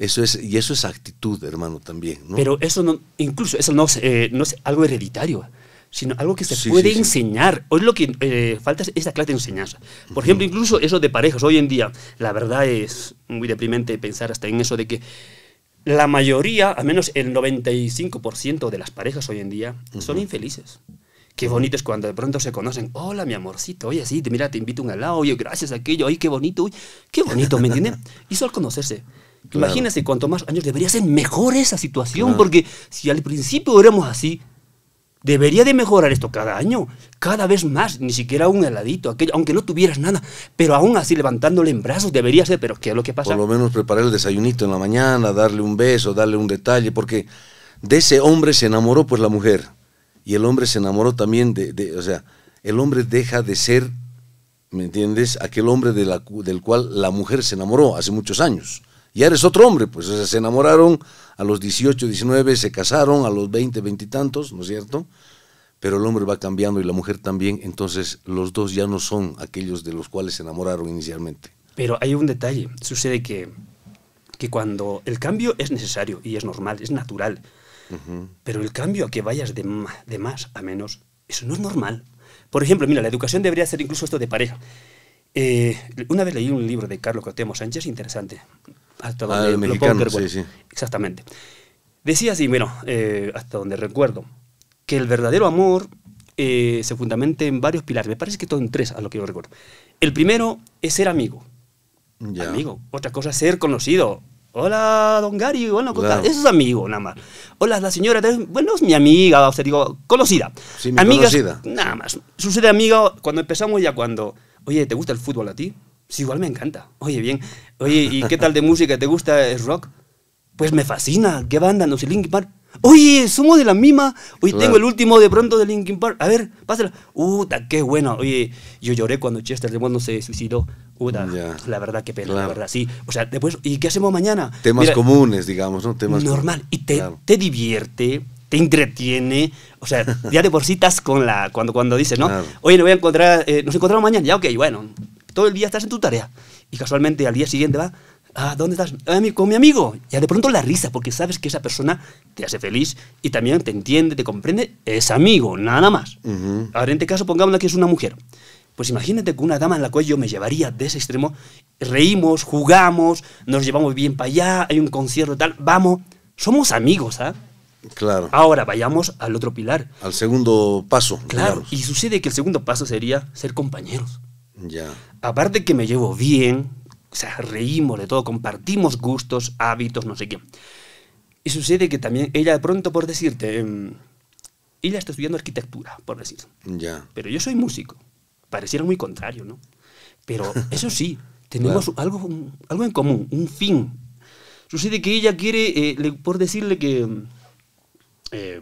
[SPEAKER 1] Eso es, y eso es actitud, hermano, también. Pero
[SPEAKER 2] eso no, incluso eso no, eh, no es algo hereditario sino algo que se puede enseñar. Hoy lo que eh, falta es esa clase de enseñanza. Por ejemplo, incluso eso de parejas. Hoy en día, la verdad es muy deprimente pensar hasta en eso de que la mayoría, al menos el 95% de las parejas hoy en día, son infelices. Qué bonito es cuando de pronto se conocen. Hola, mi amorcito. Oye, sí, te, mira, te invito a un helado. Oye, gracias a aquello. Oye, qué bonito. Oye, qué bonito, ¿me entiendes? Y solo conocerse. Imagínense, cuanto más años debería ser mejor esa situación, porque si al principio éramos así, Debería de mejorar esto cada año, cada vez más, ni siquiera un heladito,
[SPEAKER 1] aunque no tuvieras nada, pero aún así levantándole en brazos debería ser, pero ¿qué es lo que pasa? Por lo menos preparar el desayunito en la mañana, darle un beso, darle un detalle, porque de ese hombre se enamoró pues la mujer, y el hombre se enamoró también de, o sea, el hombre deja de ser, ¿me entiendes?, aquel hombre del cual la mujer se enamoró hace muchos años ya eres otro hombre, pues se enamoraron a los 18, 19, se casaron a los 20, 20 y tantos, ¿no es cierto? Pero el hombre va cambiando y la mujer también, entonces los dos ya no son aquellos de los cuales se enamoraron inicialmente.
[SPEAKER 2] Pero hay un detalle, sucede que, que cuando el cambio es necesario y es normal, es natural, pero el cambio a que vayas de, de más a menos, eso no es normal. Por ejemplo, mira, la educación debería ser incluso esto de pareja. Eh, una vez leí un libro de Carlos Cotemo Sánchez interesante hasta ah, Exactamente. Decía así, bueno, eh, hasta donde recuerdo, que el verdadero amor eh, se fundamenta en varios pilares. Me parece que todo en tres, a lo que yo recuerdo. El primero es ser amigo. Ya. Amigo. Otra cosa es ser conocido. Hola, don Gary, bueno, eso es amigo, nada más. Hola, la señora, bueno, es mi amiga, o sea, digo, conocida. amiga mi Nada más. Sucede amigo cuando empezamos ya cuando, oye, ¿te gusta el fútbol a ti? Sí, igual me encanta. Oye, bien. Oye, ¿y qué tal de música? ¿Te gusta el rock? Pues me fascina. ¿Qué banda? No sé, Linkin Park. Oye, somos de la misma. Oye, tengo el último de pronto de Linkin Park. A ver, pásala. Uta, qué bueno. Oye, yo lloré cuando Chester Raymond se suicidó. Uta, la verdad, qué pena, la verdad, sí. O sea, después, ¿y qué hacemos mañana? Temas comunes,
[SPEAKER 1] digamos, ¿no? Temas normal.
[SPEAKER 2] Y te, divierte, te entretiene. O sea, ya de por citas con la. Cuando, cuando dices, ¿no? Oye, nos voy a encontrar. Eh, nos encontramos mañana. Ya, ok, bueno todo el día estás en tu tarea. Y casualmente al día siguiente va, a ah, ¿dónde estás? Ah, con mi amigo. Y de pronto la risa, porque sabes que esa persona te hace feliz y también te entiende, te comprende, es amigo, nada más. Ahora, en este caso, pongámosla que es una mujer. Pues imagínate que una dama en la cual yo me llevaría de ese extremo, reímos, jugamos, nos llevamos bien para allá, hay un concierto y tal, vamos, somos amigos, ¿ah? Claro. Ahora vayamos al otro pilar. Al segundo paso. Claro. Y sucede que el segundo paso sería ser compañeros. Ya aparte que me llevo bien, o sea, reímos de todo, compartimos gustos, hábitos, no sé qué. Y sucede que también ella de pronto, por decirte, em, ella está estudiando arquitectura, por decir. Ya. Pero yo soy músico. Pareciera muy contrario, ¿no? Pero <laughs> eso sí, tenemos algo, algo en común, un fin. Sucede que ella quiere, eh, por decirle que... Em, eh,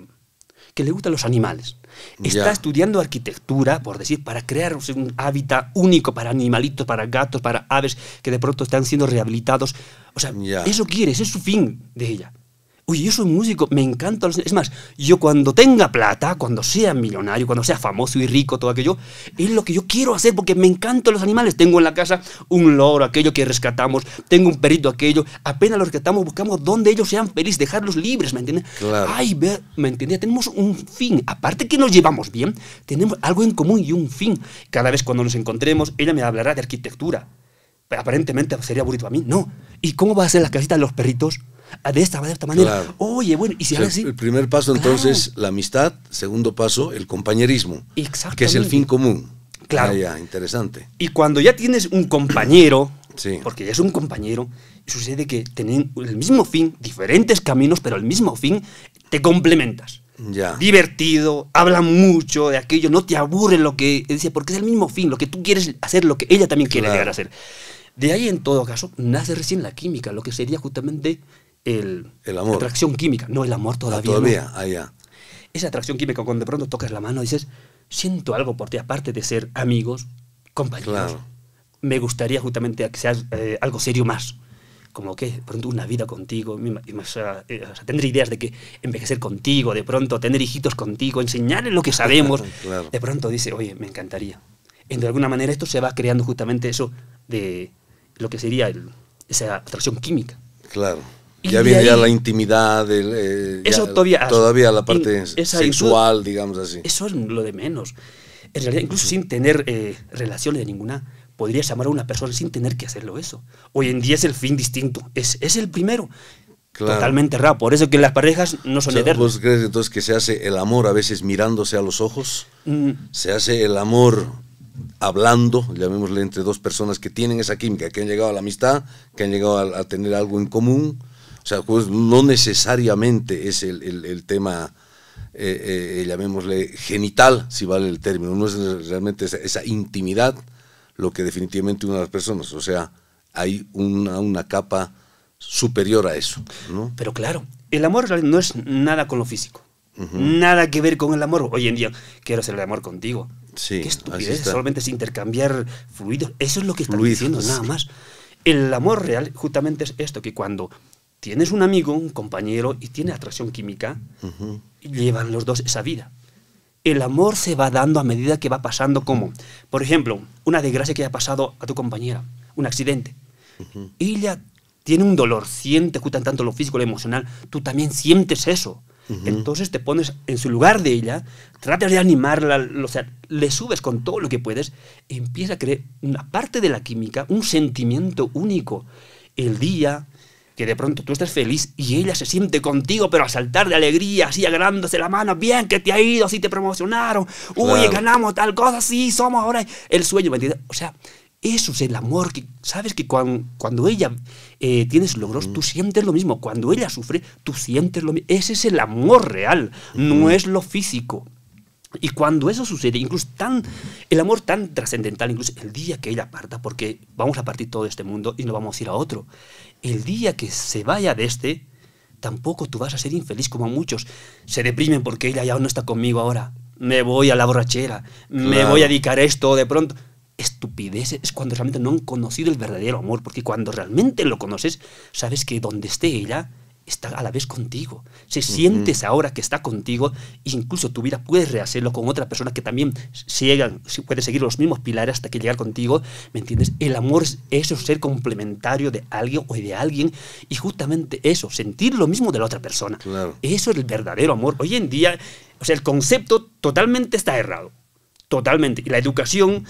[SPEAKER 2] que le gustan los animales. Está estudiando arquitectura, por decir, para crear un hábitat único para animalitos, para gatos, para aves que de pronto están siendo rehabilitados. O sea, eso quiere, ese es su fin de ella. Oye, yo soy músico, me encanta. Los... Es más, yo cuando tenga plata, cuando sea millonario, cuando sea famoso y rico, todo aquello, es lo que yo quiero hacer porque me encantan los animales. Tengo en la casa un loro, aquello que rescatamos, tengo un perrito, aquello. Apenas lo rescatamos, buscamos donde ellos sean felices, dejarlos libres, ¿me entiendes? Ay, ver! ¿me entiendes? Tenemos un fin. Aparte que nos llevamos bien, tenemos algo en común y un fin. Cada vez cuando nos encontremos, ella me hablará de arquitectura. Pero aparentemente sería aburrido a mí. No. ¿Y cómo va a ser la casita de los perritos? Ah, de esta, de esta manera.
[SPEAKER 1] Oye, bueno, y si o así. El primer paso entonces, la amistad, segundo paso, el compañerismo, que es el fin común. Claro. ya, interesante. Y cuando ya tienes un compañero, porque ya es un compañero, sucede que
[SPEAKER 2] tienen el mismo fin, diferentes caminos, pero el mismo fin, te complementas. Ya. Divertido, habla mucho de aquello, no te aburre lo que dice, porque es el mismo fin, lo que tú quieres hacer, lo que ella también quiere llegar a hacer. De ahí, en todo caso, nace recién la química, lo que sería justamente el, amor. La atracción química, no el amor ah, todavía. todavía, allá. Ah, esa atracción química, cuando de pronto tocas la mano, dices, siento algo por ti, aparte de ser amigos, compañeros. Claro. Me gustaría justamente que seas eh, algo serio más. Como que de pronto una vida contigo, o sea, eh, tener ideas de que envejecer contigo, de pronto tener hijitos contigo, enseñarles lo que <laughs> sabemos. De pronto dice, oye, me encantaría. en de alguna manera esto se va creando justamente eso de lo que sería esa atracción química.
[SPEAKER 1] Claro ya viene ya la intimidad, eh, eso todavía, todavía la parte sexual, digamos así.
[SPEAKER 2] Eso es lo de menos. En realidad, incluso sin tener eh, relaciones de ninguna, podrías amar a una persona sin tener que hacerlo eso. Hoy en día es el fin distinto, es, es el primero.
[SPEAKER 1] Totalmente raro, por eso que las parejas no son eternas. ¿Vos crees entonces que se hace el amor a veces mirándose a los ojos? Mm. ¿Se hace el amor hablando, llamémosle entre dos personas que tienen esa química, que han llegado a la amistad, que han llegado a tener algo en común, o sea, pues no necesariamente es el, el, tema, eh, eh, eh, llamémosle, genital, si vale el término. No es realmente esa, intimidad lo que definitivamente una de las personas. O sea, hay una, una capa superior a eso. ¿no? Pero claro, el amor no es nada con lo físico. Nada
[SPEAKER 2] que ver con el amor. Hoy en día quiero hacer el amor contigo. Sí, Qué estupidez, solamente es intercambiar fluidos. Eso es lo que está diciendo, nada más. El amor real justamente es esto, que cuando tienes un amigo, un compañero y tiene atracción química, y llevan los dos esa vida. El amor se va dando a medida que va pasando como, por ejemplo, una desgracia que ha pasado a tu compañera, un accidente. Ella tiene un dolor, siente justo tanto lo físico, lo emocional, tú también sientes eso. Entonces te pones en su lugar de ella, tratas de animarla, o sea, le subes con todo lo que puedes, empieza a creer una parte de la química, un sentimiento único. El día, que de pronto tú estás feliz y ella se siente contigo, pero a saltar de alegría, así agarrándose la mano, bien que te ha ido, así te promocionaron, uy, ganamos tal cosa, sí, somos ahora el sueño, ¿me entiendes? O sea, eso es el amor, que sabes que cuando, cuando ella eh, tienes logros, tú sientes lo mismo, cuando ella sufre, tú sientes lo mismo, ese es el amor real, no es lo físico. Y cuando eso sucede, incluso tan, el amor tan trascendental, incluso el día que ella parta, porque vamos a partir todo este mundo y no vamos a ir a otro, el día que se vaya de este, tampoco tú vas a ser infeliz como muchos. Se deprimen porque ella ya no está conmigo ahora, me voy a la borrachera, me voy a dedicar a esto de pronto. Estupidez es cuando realmente no han conocido el verdadero amor, porque cuando realmente lo conoces, sabes que donde esté ella, está a la vez contigo. Se si sientes ahora que está contigo, incluso tu vida puedes rehacerlo con otra persona que también sigan, puede seguir los mismos pilares hasta que llegar contigo, ¿me entiendes? El amor es eso, ser complementario de alguien o de alguien y justamente eso, sentir lo mismo de la otra persona. Eso es el verdadero amor. Hoy en día, o sea, el concepto totalmente está errado. Totalmente. Y la educación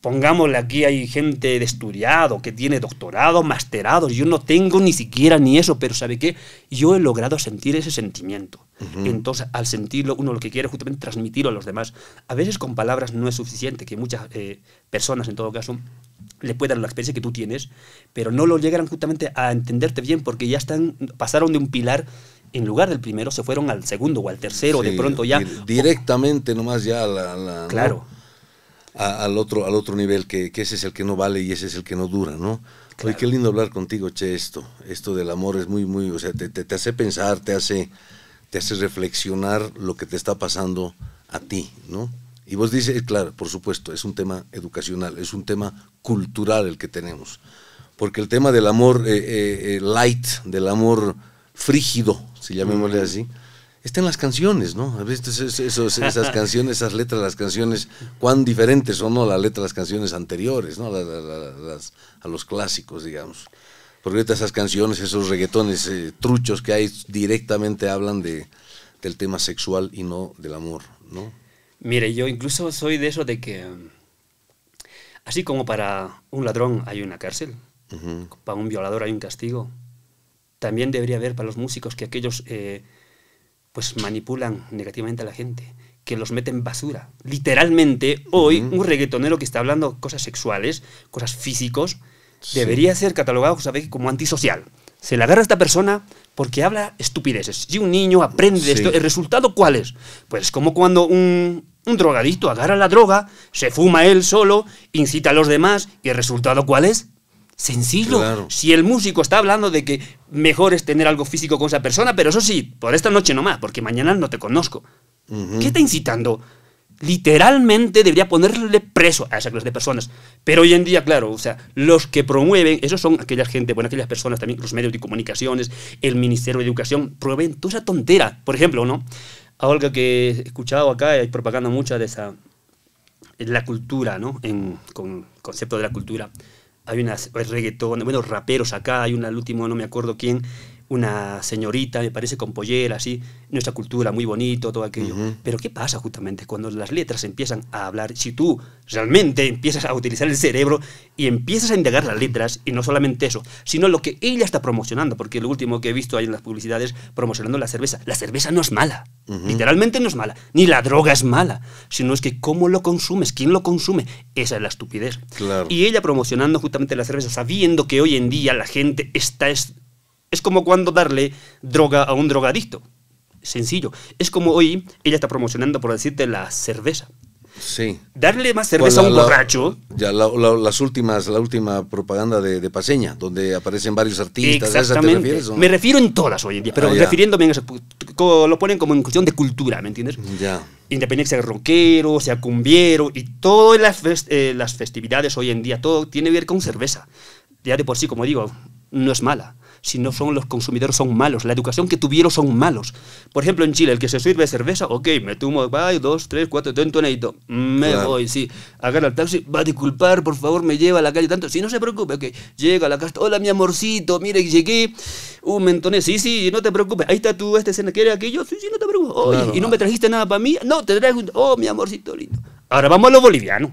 [SPEAKER 2] Pongámosle aquí hay gente de estudiado, que tiene doctorado, masterados. Yo no tengo ni siquiera ni eso, pero ¿sabe qué? Yo he logrado sentir ese sentimiento. Entonces, al sentirlo, uno lo que quiere es justamente transmitirlo a los demás. A veces con palabras no es suficiente, que muchas eh, personas, en todo caso, le puedan la experiencia que tú tienes, pero no lo llegan justamente a entenderte bien porque ya están pasaron de un pilar en lugar del primero se fueron al segundo o al tercero, de pronto ya.
[SPEAKER 1] Directamente nomás ya la. la claro al, otro, al otro nivel, que, ese es el que no vale y ese es el que no dura, ¿no? Oye, qué lindo hablar contigo, che, esto, esto del amor es muy, muy, o sea, te, te, hace pensar, te hace, te hace reflexionar lo que te está pasando a ti, ¿no? Y vos dices, eh, claro, por supuesto, es un tema educacional, es un tema cultural el que tenemos, porque el tema del amor eh, eh, light, del amor frígido, si llamémosle mm. así, está las canciones, ¿no? esas canciones, esas letras, las canciones, cuán diferentes son ¿no? las letras, las canciones anteriores, ¿no? a los clásicos, digamos. Porque ahorita esas canciones, esos reggaetones eh, truchos que hay, directamente hablan de, del tema sexual y no del amor, ¿no?
[SPEAKER 2] Mire, yo incluso soy de eso de que, mm, así como para un ladrón hay una cárcel, para un violador hay un castigo, también debería haber para los músicos que aquellos... Eh, pues manipulan negativamente a la gente, que los meten basura. Literalmente, hoy, un reggaetonero que está hablando cosas sexuales, cosas físicos, debería ser catalogado, ¿sabes? como antisocial. Se le agarra a esta persona porque habla estupideces. Si un niño aprende esto, ¿el resultado cuál es? Pues como cuando un, un agarra la droga, se fuma él solo, incita a los demás, ¿y el resultado cuál es? sencillo. Si el músico está hablando de que mejor es tener algo físico con esa persona, pero eso sí, por esta noche no más porque mañana no te conozco. ¿Qué está incitando? Literalmente debería ponerle preso a esa clase de personas. Pero hoy en día, claro, o sea, los que promueven, esos son aquellas gente, bueno, aquellas personas también, los medios de comunicaciones, el Ministerio de Educación, promueven toda esa tontera. Por ejemplo, ¿no? a Algo que he escuchado acá, hay propaganda mucha de esa. la cultura, ¿no? En, con concepto de la cultura hay unas pues, reggaetón, bueno, raperos acá, hay un al último, no me acuerdo quién, una señorita, me parece, con pollera, así, nuestra cultura, muy bonito, todo aquello. Pero ¿qué pasa justamente cuando las letras empiezan a hablar? Si tú realmente empiezas a utilizar el cerebro y empiezas a indagar las letras, y no solamente eso, sino lo que ella está promocionando, porque lo último que he visto ahí en las publicidades promocionando la cerveza. La cerveza no es mala, literalmente no es mala, ni la droga es mala, sino es que cómo lo consumes, quién lo consume, esa es la estupidez. Y ella promocionando justamente la cerveza, sabiendo que hoy en día la gente está... Es como cuando darle droga a un drogadicto. Sencillo. Es como hoy ella está promocionando, por decirte, la cerveza. Sí. Darle más cerveza a un borracho.
[SPEAKER 1] Ya, las últimas, la última propaganda de, Paseña, donde aparecen varios artistas. Exactamente. Me refiero en todas hoy en día, pero ah, refiriéndome
[SPEAKER 2] en eso, pues, lo ponen como en cuestión de cultura, ¿me entiendes? Ya. independencia sea rockero, sea cumbiero, y todas las, eh, las festividades hoy en día, todo tiene que ver con cerveza. Ya de por sí, como digo, no es mala si no son los consumidores, son malos. La educación que tuvieron son malos. Por ejemplo, en Chile, el que se sirve cerveza, ok, me tomo, va, dos, tres, cuatro, tengo tonelito, me voy, sí. Agarra el taxi, va a disculpar, por favor, me lleva a la calle tanto. Sí, no se preocupe, ok. Llega a la casa, hola, mi amorcito, mire, llegué, un mentoné, sí, sí, no te preocupes, ahí está tú esta escena, ¿quieres aquello? Sí, sí, no te preocupes. oye, y, no me trajiste nada para mí, no, te traigo un, oh, mi amorcito lindo. Ahora vamos a lo bolivianos.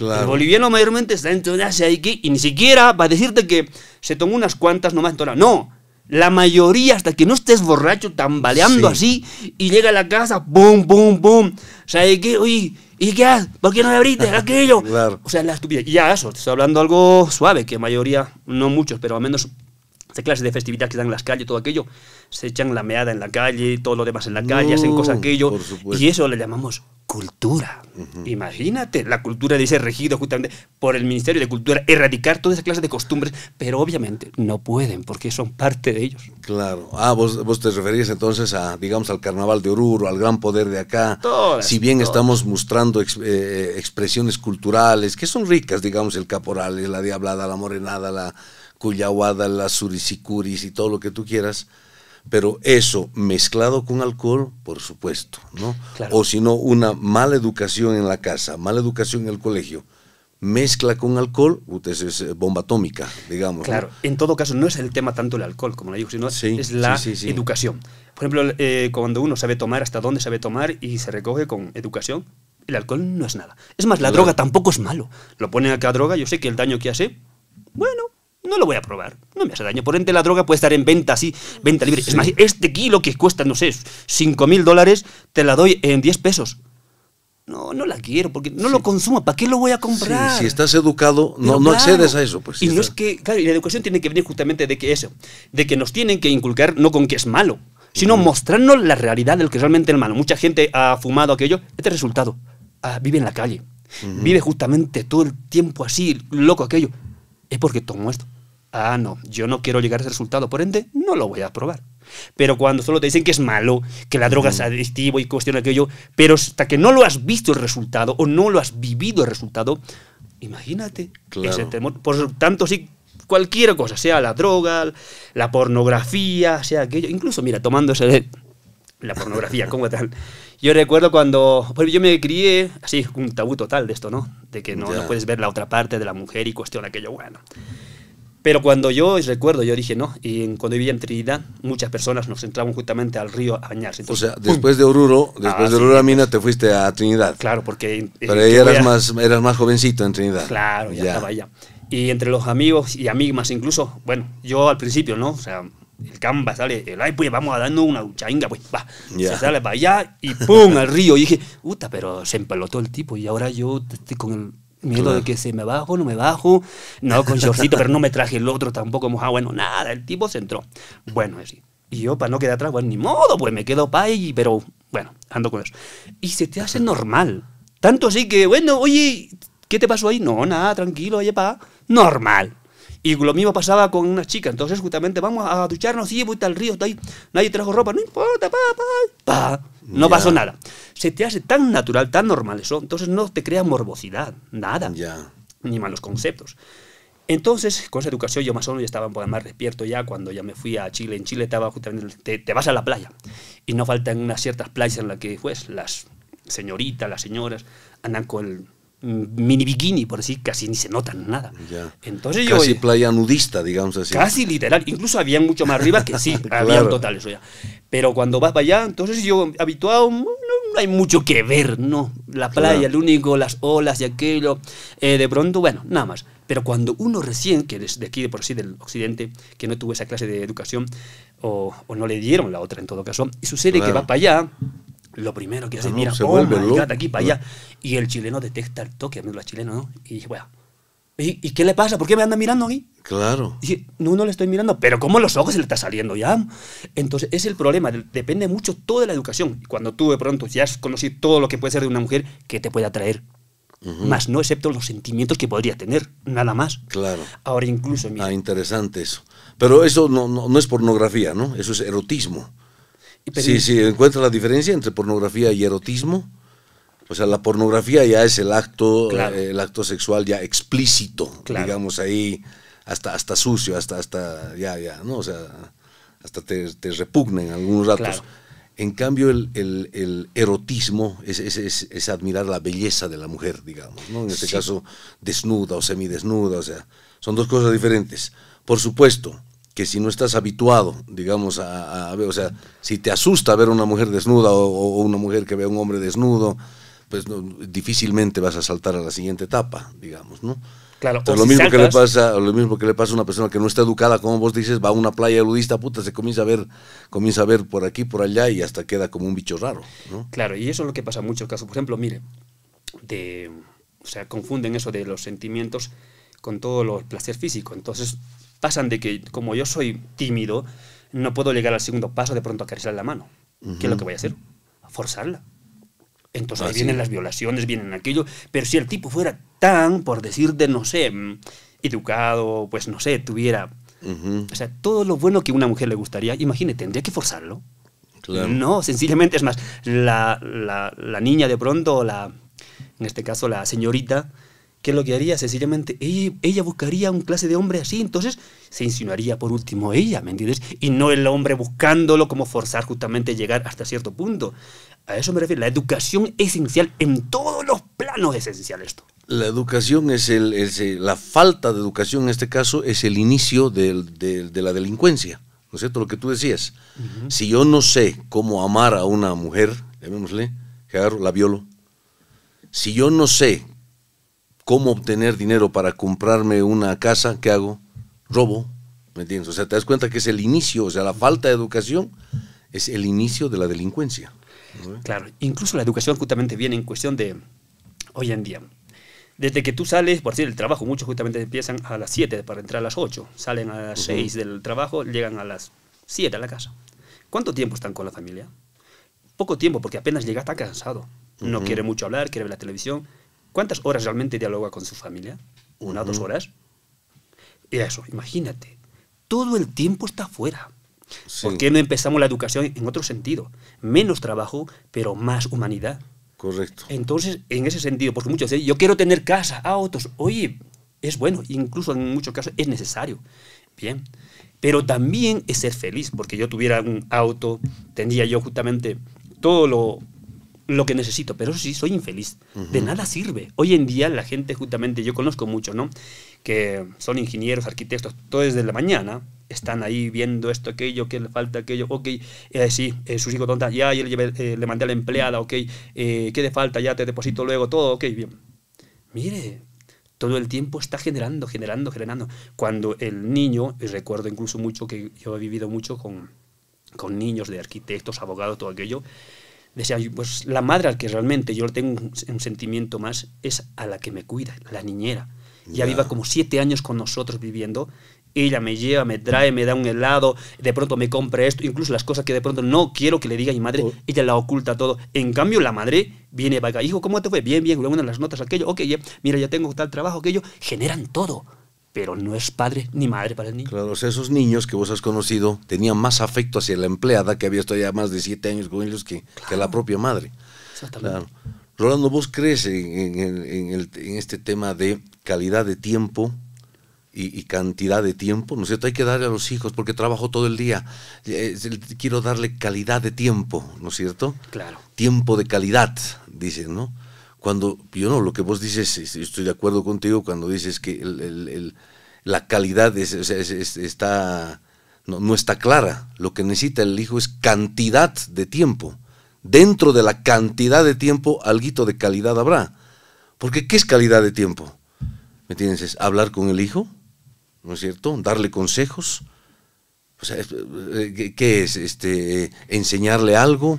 [SPEAKER 2] El boliviano mayormente está entonces aquí y ni siquiera va a decirte que se tomó unas cuantas nomás en toda No, la mayoría, hasta que no estés borracho, tambaleando así, y llega a la casa, ¡pum, pum, pum! ¿Sabes qué? Oye, ¿y qué haces? ¿Por qué no le abriste aquello? <laughs> O sea, la estupidez. Y ya eso, te estoy hablando algo suave, que mayoría, no muchos, pero al menos esta clase de festividad que dan en las calles, todo aquello, se echan la meada en la calle, todo lo demás en la calle, hacen cosas aquello, y eso le llamamos
[SPEAKER 3] cultura.
[SPEAKER 2] Imagínate, la cultura dice regido justamente por el Ministerio de Cultura, erradicar toda esa clase de costumbres, pero obviamente no pueden porque son
[SPEAKER 1] parte de ellos. Claro. Ah, vos, vos te referías entonces a, digamos, al carnaval de Oruro, al gran poder de acá. si bien estamos mostrando eh, eh, expresiones culturales que son ricas, digamos, el caporal, la diablada, la morenada, la cuyahuada, la suricicuris y todo lo que tú quieras pero eso mezclado con alcohol, por supuesto, ¿no? O si no, una mala educación en la casa, mala educación en el colegio, mezcla con alcohol, usted es eh, bomba atómica, digamos. Claro,
[SPEAKER 2] en todo caso no es el tema tanto el alcohol, como le digo, sino es la educación. Por ejemplo, eh, cuando uno sabe tomar, hasta dónde sabe tomar y se recoge con educación, el alcohol no es nada. Es más, la droga tampoco es malo. Lo ponen acá droga, yo sé que el daño que hace, bueno, no lo voy a probar, no me hace daño. Por ende, la droga puede estar en venta así, venta libre. Es más, este kilo que cuesta, no sé, 5 mil dólares, te la doy en 10 pesos. No, no la quiero, porque no lo consumo, ¿para qué lo voy a comprar? si
[SPEAKER 1] estás educado, no, accedes a eso. Pues, y no es
[SPEAKER 2] que, claro, la educación tiene que venir justamente de que eso, de que nos tienen que inculcar no con que es malo, sino mostrarnos la realidad del que realmente es malo. Mucha gente ha fumado aquello, este resultado, ah, vive en la calle, vive justamente todo el tiempo así, loco aquello, es porque tomó esto ah, no, yo no quiero llegar a ese resultado, por ende, no lo voy a probar. Pero cuando solo te dicen que es malo, que la droga es mm. adictivo y cuestiona aquello, pero hasta que no lo has visto el resultado o no lo has vivido el resultado, imagínate claro. ese temor. Por tanto, sí, cualquier cosa, sea la droga, la pornografía, sea aquello, incluso, mira, tomándose de la pornografía <laughs> ¿cómo tal. Yo recuerdo cuando yo me crié, así, un tabú total de esto, ¿no? De que no, puedes ver la otra parte de la mujer y cuestiona aquello, bueno. Pero cuando yo recuerdo, yo dije, ¿no? Y cuando vivía en Trinidad, muchas personas nos entraban justamente al río a bañarse. o sea, después de Oruro, ah, después de Oruro a
[SPEAKER 1] Mina, te fuiste a Trinidad. Claro, porque... Pero ahí eras, más, eras más jovencito en Trinidad. Claro, ya, estaba
[SPEAKER 2] allá. Y entre los amigos y amigas incluso, bueno, yo al principio, ¿no? O sea, el camba sale, el ay, pues vamos a darnos una duchainga, pues va. Se sale para allá y ¡pum! al río. Y dije, puta, pero se todo el tipo y ahora yo estoy con el miedo de que se me bajo, no me bajo, no con shortcito, pero no me traje el otro tampoco mojado, bueno, nada, el tipo se entró. Bueno, así. Y yo, para no quedar atrás, bueno, ni modo, pues me quedo pa' ahí, pero bueno, ando con eso. Y se te hace normal. Tanto así que, bueno, oye, ¿qué te pasó ahí? No, nada, tranquilo, oye, pa. Normal. Y lo mismo pasaba con una chica. Entonces, justamente, vamos a ducharnos, sí, voy al río, está ahí, nadie trajo ropa, no importa, pa, pa, No pasó nada. Se te hace tan natural, tan normal eso. Entonces, no te crea morbosidad, nada. ya Ni malos conceptos. Entonces, con esa educación yo más o menos ya estaba un poco más despierto ya cuando ya me fui a Chile. En Chile estaba justamente, te, vas a la playa y no faltan unas ciertas playas en las que pues las señoritas, las señoras andan con mini bikini, por así casi ni se notan nada.
[SPEAKER 1] Entonces casi yo, playa nudista, digamos así. Casi literal.
[SPEAKER 2] Incluso había mucho más arriba que sí, <laughs> claro. total eso ya. Pero cuando vas para allá, entonces yo habituado, no, hay mucho que ver, ¿no? La playa, el único, las olas y aquello. Eh, de pronto, bueno, nada más. Pero cuando uno recién, que es de aquí, por así del occidente, que no tuvo esa clase de educación, o, no le dieron la otra en todo caso, y sucede que va para allá lo primero que hace, ah, mira, se oh vuelve aquí para allá. Ah. Y el chileno detecta el toque, a lo los chileno, ¿no? Y dije, bueno, ¿y, qué le pasa? ¿Por qué me anda mirando aquí? Claro. Y dije, no, no le estoy mirando, pero ¿cómo los ojos se le está saliendo ya? Entonces, es el problema, depende mucho toda de la educación. Cuando tú de pronto ya has conocido todo lo que puede ser de una mujer, que te puede atraer? Más no, excepto los sentimientos que podría tener, nada más.
[SPEAKER 1] Claro. Ahora incluso... ah, interesante eso. Pero eso no, no es pornografía, ¿no? Eso es erotismo. Sí, sí, encuentra la diferencia entre pornografía y erotismo. O sea, la pornografía ya es el acto, eh, el acto sexual ya explícito, digamos ahí, hasta, hasta sucio, hasta, hasta, ya, ya, ¿no? O sea, hasta te, te en algunos ratos. En cambio, el, erotismo es, admirar la belleza de la mujer, digamos, ¿no? En este caso, desnuda o semidesnuda, o sea, son dos cosas diferentes. Por supuesto, que si no estás habituado, digamos, a, ver, o sea, si te asusta ver una mujer desnuda o, una mujer que ve a un hombre desnudo, pues difícilmente vas a saltar a la siguiente etapa, digamos, ¿no? Claro, O lo, mismo que le pasa, lo mismo que le pasa a una persona que no está educada, como vos dices, va a una playa ludista, puta, se comienza a ver, comienza a ver por aquí, por allá y hasta queda como un bicho raro,
[SPEAKER 2] ¿no? Claro, y eso es lo que pasa en muchos casos. Por ejemplo, mire, de, o sea, confunden eso de los sentimientos con todo el placer físico. Entonces, pasan de que como yo soy tímido, no puedo llegar al segundo paso de pronto a acariciar la mano. ¿Qué es lo que voy a hacer? forzarla. Entonces ah, vienen las violaciones, vienen aquello. Pero si el tipo fuera tan, por decir de, no sé, mm, educado, pues no sé, tuviera... O sea, todo lo bueno que una mujer le gustaría, imagínate, tendría que forzarlo. No, sencillamente es más, la, la niña de pronto, la, en este caso la señorita, ¿Qué lo que haría? Sencillamente ella, ella buscaría un clase de hombre así, entonces se insinuaría por último ella, ¿me entiendes? Y no el hombre buscándolo como forzar justamente llegar hasta cierto punto. A eso me refiero, la educación esencial en todos los planos es esencial esto.
[SPEAKER 1] La educación es el, la falta de educación en este caso es el inicio del, de la delincuencia, ¿no es cierto? Lo que tú decías. Si yo no sé cómo amar a una mujer, llamémosle, que la violo. Si yo no sé cómo obtener dinero para comprarme una casa, ¿qué hago? Robo, ¿me entiendes? O sea, te das cuenta que es el inicio, o sea, la falta de educación es el inicio de la delincuencia. Claro, incluso la educación
[SPEAKER 2] justamente viene en cuestión de hoy en día. Desde que tú sales, por decir, el trabajo, muchos justamente empiezan a las 7 para entrar a las 8, salen a las 6 del trabajo, llegan a las 7 a la casa. ¿Cuánto tiempo están con la familia? Poco tiempo, porque apenas llega está cansado. No quiere mucho hablar, quiere ver la televisión. ¿Cuántas horas realmente dialoga con su familia? ¿Una, o dos horas? Y eso, imagínate. Todo el tiempo está afuera. ¿Por qué no empezamos la educación en otro sentido? Menos trabajo, pero más humanidad. Correcto. Entonces, en ese sentido, porque muchos dicen, yo quiero tener casa, autos. Ah, oye, es bueno, incluso en muchos casos es necesario. Bien. Pero también es ser feliz, porque yo tuviera un auto, tendría yo justamente todo lo lo que necesito, pero sí, soy infeliz. De nada sirve. Hoy en día la gente, justamente, yo conozco mucho, ¿no? Que son ingenieros, arquitectos, todo desde la mañana, están ahí viendo esto, aquello, que le falta aquello, ok, eh, sí, eh, sus hijos tontas, ya, y eh, le mandé a la empleada, ok, eh, ¿qué le falta? Ya te deposito luego todo, ok, bien. Mire, todo el tiempo está generando, generando, generando. Cuando el niño, y recuerdo incluso mucho que yo he vivido mucho con, con niños de arquitectos, abogados, todo aquello, Decía, pues la madre al que realmente yo tengo un, sentimiento más es a la que me cuida, la niñera. Ya viva como siete años con nosotros viviendo. Ella me lleva, me trae, me da un helado, de pronto me compra esto, incluso las cosas que de pronto no quiero que le diga mi madre, oh. ella la oculta todo. En cambio, la madre viene a hijo, ¿cómo te fue? Bien, bien, una las notas, aquello, ok, mira, ya tengo tal trabajo, aquello, generan todo pero no es padre ni madre para el niño.
[SPEAKER 1] Claro, esos niños que vos has conocido tenían más afecto hacia la empleada que había estado ya más de siete años con ellos que, la propia madre. Exactamente. Rolando, ¿vos crees en, este tema de calidad de tiempo y, y, cantidad de tiempo? ¿No es cierto? Hay que darle a los hijos porque trabajo todo el día. Eh, quiero darle calidad de tiempo, ¿no es cierto? Claro. Tiempo de calidad, dicen, ¿no? cuando yo no, lo que vos dices, estoy de acuerdo contigo cuando dices que la calidad está, no, está clara. Lo que necesita el hijo es cantidad de tiempo. Dentro de la cantidad de tiempo, algo de calidad habrá. Porque ¿qué es calidad de tiempo? ¿Me entiendes? hablar con el hijo, ¿no es cierto? Darle consejos. O eh, ¿qué es? Este, eh, enseñarle algo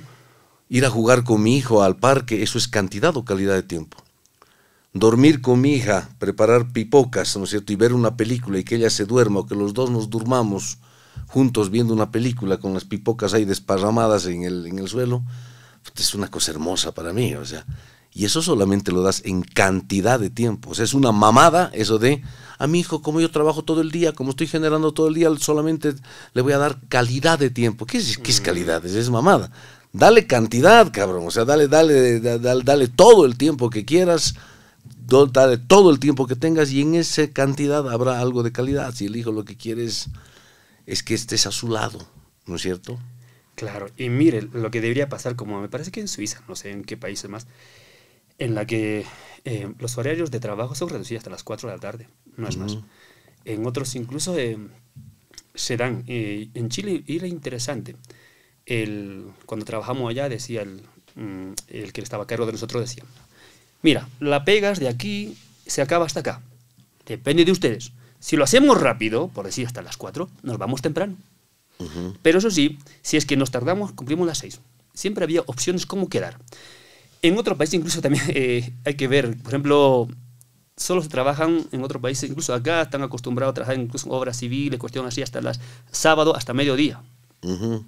[SPEAKER 1] Ir a jugar con mi hijo al parque, eso es cantidad o calidad de tiempo. Dormir con mi hija, preparar pipocas, ¿no es cierto? Y ver una película y que ella se duerma o que los dos nos durmamos juntos viendo una película con las pipocas ahí desparramadas en el, en el suelo, es una cosa hermosa para mí, o sea. Y eso solamente lo das en cantidad de tiempo. O sea, es una mamada eso de, a mi hijo, como yo trabajo todo el día, como estoy generando todo el día, solamente le voy a dar calidad de tiempo. ¿Qué es, qué es mm. calidad? es mamada dale cantidad, cabrón. O sea, dale, dale, dale, todo el tiempo que quieras, dale todo el tiempo que tengas y en esa cantidad habrá algo de calidad. Si el hijo lo que quiere es, que estés a su lado, ¿no es cierto?
[SPEAKER 3] Claro,
[SPEAKER 2] y mire, lo que debería pasar, como me parece que en Suiza, no sé en qué países más, en la que eh, los horarios de trabajo son reducidos hasta las 4 de la tarde, no es más. En otros incluso eh, se dan. Eh, en Chile era interesante cuando trabajamos allá, decía el, mm, el que estaba a cargo de nosotros, decía, mira, la pegas de aquí, se acaba hasta acá. Depende de ustedes. Si lo hacemos rápido, por decir hasta las 4, nos vamos temprano. Pero eso sí, si es que nos tardamos, cumplimos las 6. Siempre había opciones como quedar. En otro país incluso también <laughs> eh, hay que ver, por ejemplo, solo se trabajan en otro país, incluso acá están acostumbrados a trabajar incluso en obras civiles, cuestión así, hasta las sábado, hasta mediodía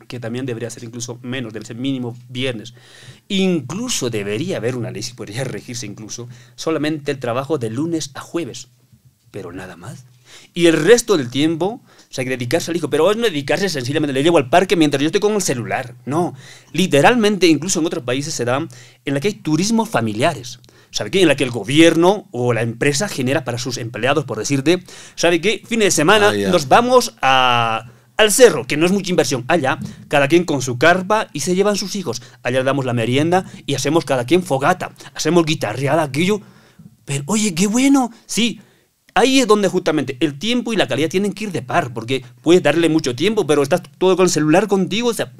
[SPEAKER 2] que también debería ser incluso menos, debe ser mínimo viernes. Incluso debería haber una ley, si podría regirse incluso, solamente el trabajo de lunes a jueves, pero nada más. Y el resto del tiempo, o sea, que dedicarse al hijo, pero no dedicarse sencillamente, le llevo al parque mientras yo estoy con el celular. No, literalmente, incluso en otros países se dan en la que hay turismos familiares. ¿sabe qué? En la que el gobierno o la empresa genera para sus empleados, por decirte, ¿sabe qué? Fin de semana ah, nos vamos a al cerro, que no es mucha inversión. Allá, cada quien con su carpa y se llevan sus hijos. Allá damos la merienda y hacemos cada quien fogata. Hacemos guitarreada, aquello. Pero oye, qué bueno. Sí, ahí es donde justamente el tiempo y la calidad tienen que ir de par, porque puedes darle mucho tiempo, pero estás todo con el celular contigo, o sea,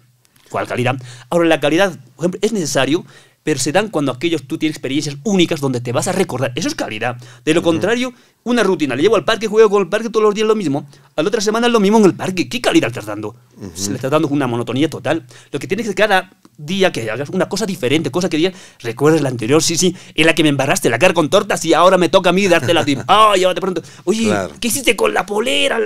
[SPEAKER 2] ¿cuál calidad? Ahora, la calidad, por ejemplo, es necesario pero se dan cuando aquellos tú tienes experiencias únicas donde te vas a recordar. Eso es calidad. De lo contrario, una rutina. Le llevo al parque, juego con el parque todos los días lo mismo. A la otra semana lo mismo en el parque. ¿Qué calidad estás dando? Se le está dando una monotonía total. Lo que tienes que cada día que hagas una cosa diferente, cosa que digas, recuerdes la anterior, sí, sí, en la que me embarraste la cara con tortas y ahora me toca a mí Darte la ti. Ay, oh, pronto! Oye, ¿qué hiciste con la polera?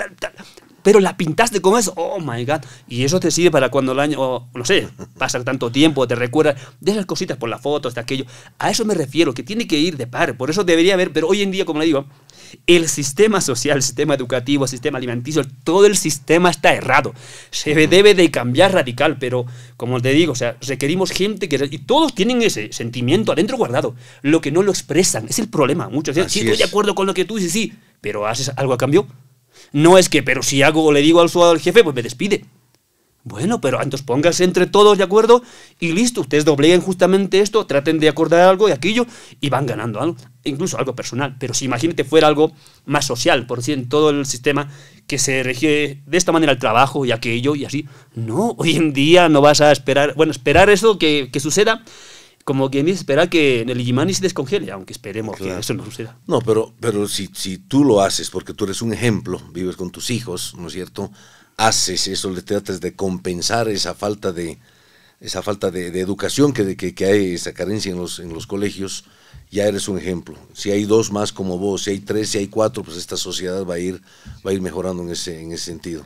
[SPEAKER 2] pero la pintaste con eso. Oh my God. Y eso te sirve para cuando el año, no sé, pasa tanto tiempo, te recuerdas de esas cositas por las fotos, de aquello. A eso me refiero, que tiene que ir de par. Por eso debería haber, pero hoy en día, como le digo, el sistema social, el sistema educativo, el sistema alimenticio, todo el sistema está errado. Se debe de cambiar radical, pero como te digo, o sea, requerimos gente que... Y todos tienen ese sentimiento adentro guardado. Lo que no lo expresan es el problema. Muchos dicen, sí, estoy de acuerdo con lo que tú dices, sí, pero ¿haces algo a cambio? No es que, pero si hago o le digo al al jefe, pues me despide. Bueno, pero antes pónganse entre todos de acuerdo y listo, ustedes dobleguen justamente esto, traten de acordar algo y aquello y van ganando algo, incluso algo personal. Pero si imagínate fuera algo más social, por decir, en todo el sistema que se rige de esta manera el trabajo y aquello y así. No, hoy en día no vas a esperar, bueno, esperar eso que, que suceda como quien dice, espera que en el Yimani se descongele, aunque esperemos que eso no suceda.
[SPEAKER 1] No, pero, pero si, si tú lo haces, porque tú eres un ejemplo, vives con tus hijos, ¿no es cierto? Haces eso, le tratas de compensar esa falta de, esa falta de, educación que, de, que, que, hay, esa carencia en los, en los colegios ya eres un ejemplo. Si hay dos más como vos, si hay tres, si hay cuatro, pues esta sociedad va a ir, va a ir mejorando en ese, en ese sentido.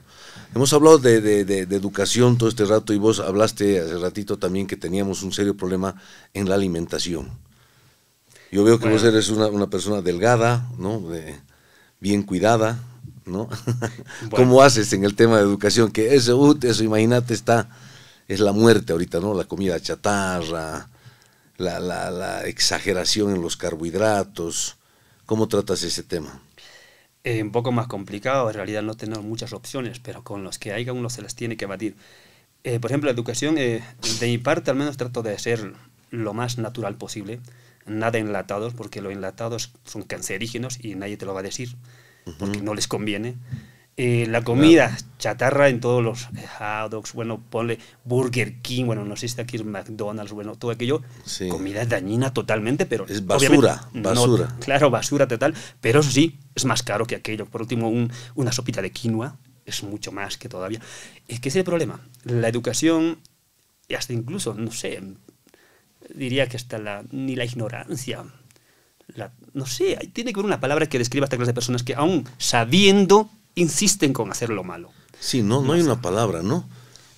[SPEAKER 1] Hemos hablado de, educación todo este rato y vos hablaste hace ratito también que teníamos un serio problema en la alimentación. Yo veo que vos eres una, persona delgada, ¿no? bien cuidada, ¿no? <laughs> ¿Cómo haces en el tema de educación? Que eso, uh, eso imagínate, está, es la muerte ahorita, ¿no? La comida chatarra, la, exageración en los carbohidratos. ¿Cómo tratas ese tema?
[SPEAKER 2] Eh, un poco más complicado, en realidad no tenemos muchas opciones, pero con los que hay uno se las tiene que batir. Eh, por ejemplo, la educación, eh, de mi parte al menos trato de ser lo más natural posible, nada enlatados, porque los enlatados son cancerígenos y nadie te lo va a decir, porque no les conviene. Eh, la comida chatarra en todos los eh, hot bueno, ponle Burger King, bueno, no sé si está aquí McDonald's, bueno, todo aquello, comida dañina totalmente, pero... Es basura, basura. claro, basura total, pero eso sí, es más caro que aquello. Por último, una sopita de quinoa es mucho más que todavía. Es que es el problema. La educación, hasta incluso, no sé, diría que hasta la, ni la ignorancia, no sé, tiene que haber una palabra que describa a esta clase de personas que aún sabiendo insisten con hacer lo malo.
[SPEAKER 1] Sí, no, no, hay una palabra, ¿no?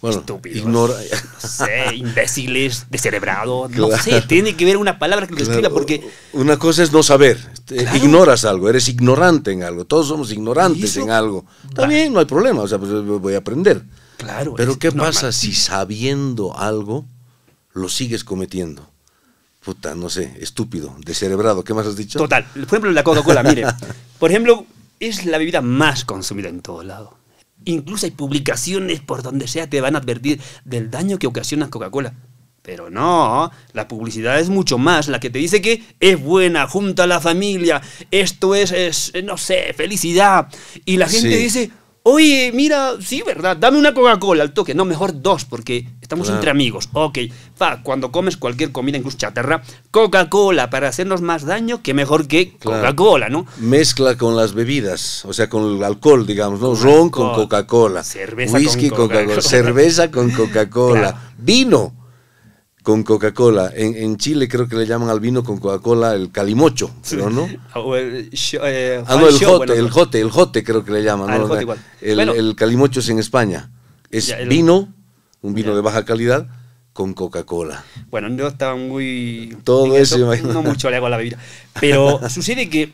[SPEAKER 1] Bueno, ignora. <laughs>
[SPEAKER 2] No sé, imbéciles, descerebrado, no sé, tiene que ver una palabra que lo describa porque...
[SPEAKER 1] Una cosa es no saber, este, ignoras algo, eres ignorante en algo, todos somos ignorantes en algo. También no hay problema, o sea, pues voy a aprender. Claro. Pero ¿qué pasa si sabiendo algo lo sigues cometiendo? Puta, no sé, estúpido, descerebrado, ¿qué más has dicho? Total, por ejemplo la Coca-Cola, mire, <laughs>
[SPEAKER 2] por ejemplo, es la bebida más consumida en todo lado. Incluso hay publicaciones por donde sea te van a advertir del daño que ocasiona Coca-Cola. Pero no, la publicidad es mucho más, la que te dice que es buena, junta a la familia, esto es, no sé, felicidad. Y la gente dice, Oye, mira, sí, ¿verdad? Dame una Coca-Cola al toque. No, mejor dos, porque estamos entre amigos. Ok, fa, cuando comes cualquier comida, incluso chatarra, Coca-Cola, para hacernos más daño, que mejor que
[SPEAKER 1] Coca-Cola, ¿no? Mezcla con las bebidas, o sea, con el alcohol, digamos, ¿no? Ron con Coca-Cola. Cerveza con Coca-Cola. cerveza con <laughs> Coca-Cola. Vino con Coca-Cola. En, Chile creo que le llaman al vino con Coca-Cola el calimocho, no.
[SPEAKER 2] <laughs> Eh, ah, no, el jote, el
[SPEAKER 1] jote, el creo que le llaman. Ah, el, calimocho es en España. Es vino, un vino de baja calidad, con Coca-Cola.
[SPEAKER 2] Bueno, no estaba
[SPEAKER 1] muy... Todo eso, imagino No mucho
[SPEAKER 2] le la bebida. Pero <laughs> sucede que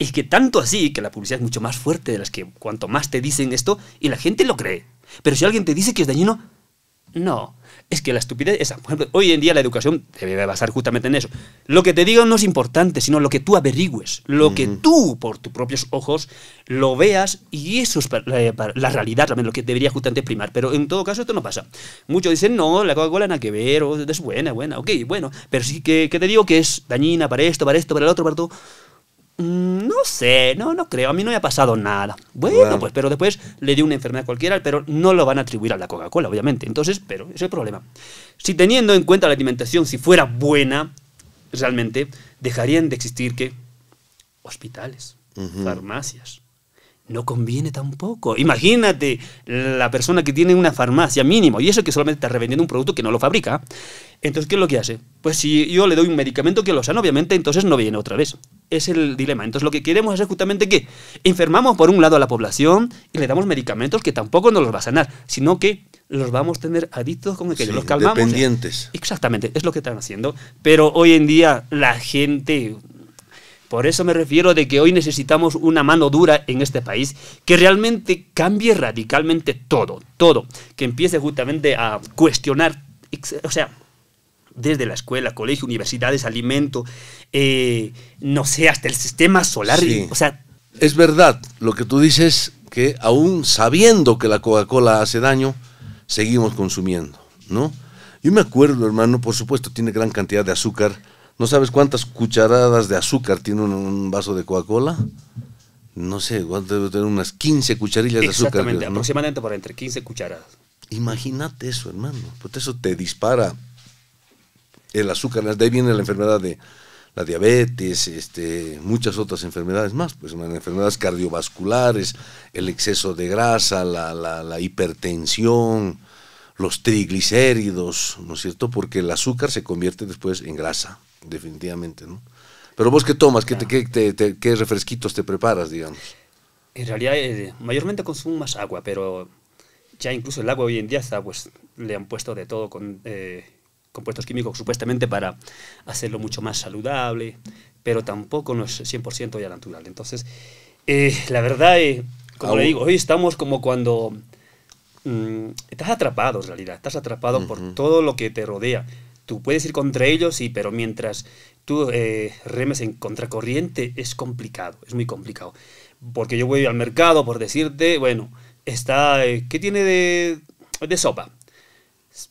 [SPEAKER 2] es que tanto así, que la publicidad es mucho más fuerte de las que cuanto más te dicen esto, y la gente lo cree. Pero si alguien te dice que es dañino, no. Es que la estupidez, esa, por ejemplo, hoy en día la educación debe basar justamente en eso. Lo que te digo no es importante, sino lo que tú averigües, lo que tú por tus propios ojos lo veas y eso es eh, la realidad, lo que debería justamente primar. Pero en todo caso esto no pasa. Muchos dicen, no, la Coca-Cola nada que ver, es buena, buena, ok, bueno, pero sí que, que te digo que es dañina para esto, para esto, para el otro, para todo. Mm, no sé, no, no creo, a mí no me ha pasado nada. Bueno, pues, pero después le dio una enfermedad cualquiera, pero no lo van a atribuir a la Coca-Cola, obviamente. Entonces, pero ese es el problema. Si teniendo en cuenta la alimentación, si fuera buena, realmente, dejarían de existir que hospitales, farmacias. No conviene tampoco. Imagínate la persona que tiene una farmacia mínimo y eso que solamente está revendiendo un producto que no lo fabrica. Entonces, ¿qué es lo que hace? Pues si yo le doy un medicamento que lo sana, obviamente, entonces no viene otra vez es el dilema. Entonces lo que queremos es justamente que enfermamos por un lado a la población y le damos medicamentos que tampoco nos los va a sanar, sino que los vamos a tener adictos con el que los calmamos.
[SPEAKER 1] Dependientes.
[SPEAKER 2] Exactamente, es lo que están haciendo. Pero hoy en día la gente, por eso me refiero de que hoy necesitamos una mano dura en este país que realmente cambie radicalmente todo, todo, que empiece justamente a cuestionar, o sea, desde la escuela, colegio, universidades,
[SPEAKER 1] alimento, eh, no sé, hasta el sistema solar. sea, es verdad lo que tú dices, que aún sabiendo que la Coca-Cola hace daño, seguimos consumiendo, ¿no? Yo me acuerdo, hermano, por supuesto tiene gran cantidad de azúcar. ¿No sabes cuántas cucharadas de azúcar tiene un, vaso de Coca-Cola? No sé, debe tener unas 15 cucharillas de azúcar. Exactamente, aproximadamente
[SPEAKER 2] por entre 15 cucharadas.
[SPEAKER 1] Imagínate eso, hermano. Porque eso te dispara el azúcar, de ahí viene la enfermedad de la diabetes, este, muchas otras enfermedades más, pues enfermedades cardiovasculares, el exceso de grasa, la, la, la hipertensión, los triglicéridos, ¿no es cierto? Porque el azúcar se convierte después en grasa, definitivamente, ¿no? Pero vos qué tomas, ¿Qué, te, refresquitos te preparas, digamos.
[SPEAKER 2] En realidad, eh, mayormente consumo más agua, pero ya incluso el agua hoy en día está, pues, le han puesto de todo con eh, compuestos químicos supuestamente para hacerlo mucho más saludable, pero tampoco no es 100% ya natural. Entonces, eh, la verdad, eh, como le digo, hoy estamos como cuando mm, estás atrapado en realidad, estás atrapado por todo lo que te rodea. Tú puedes ir contra ellos, sí, pero mientras tú eh, remes en contracorriente es complicado, es muy complicado. Porque yo voy al mercado por decirte, bueno, está, ¿qué tiene de sopa?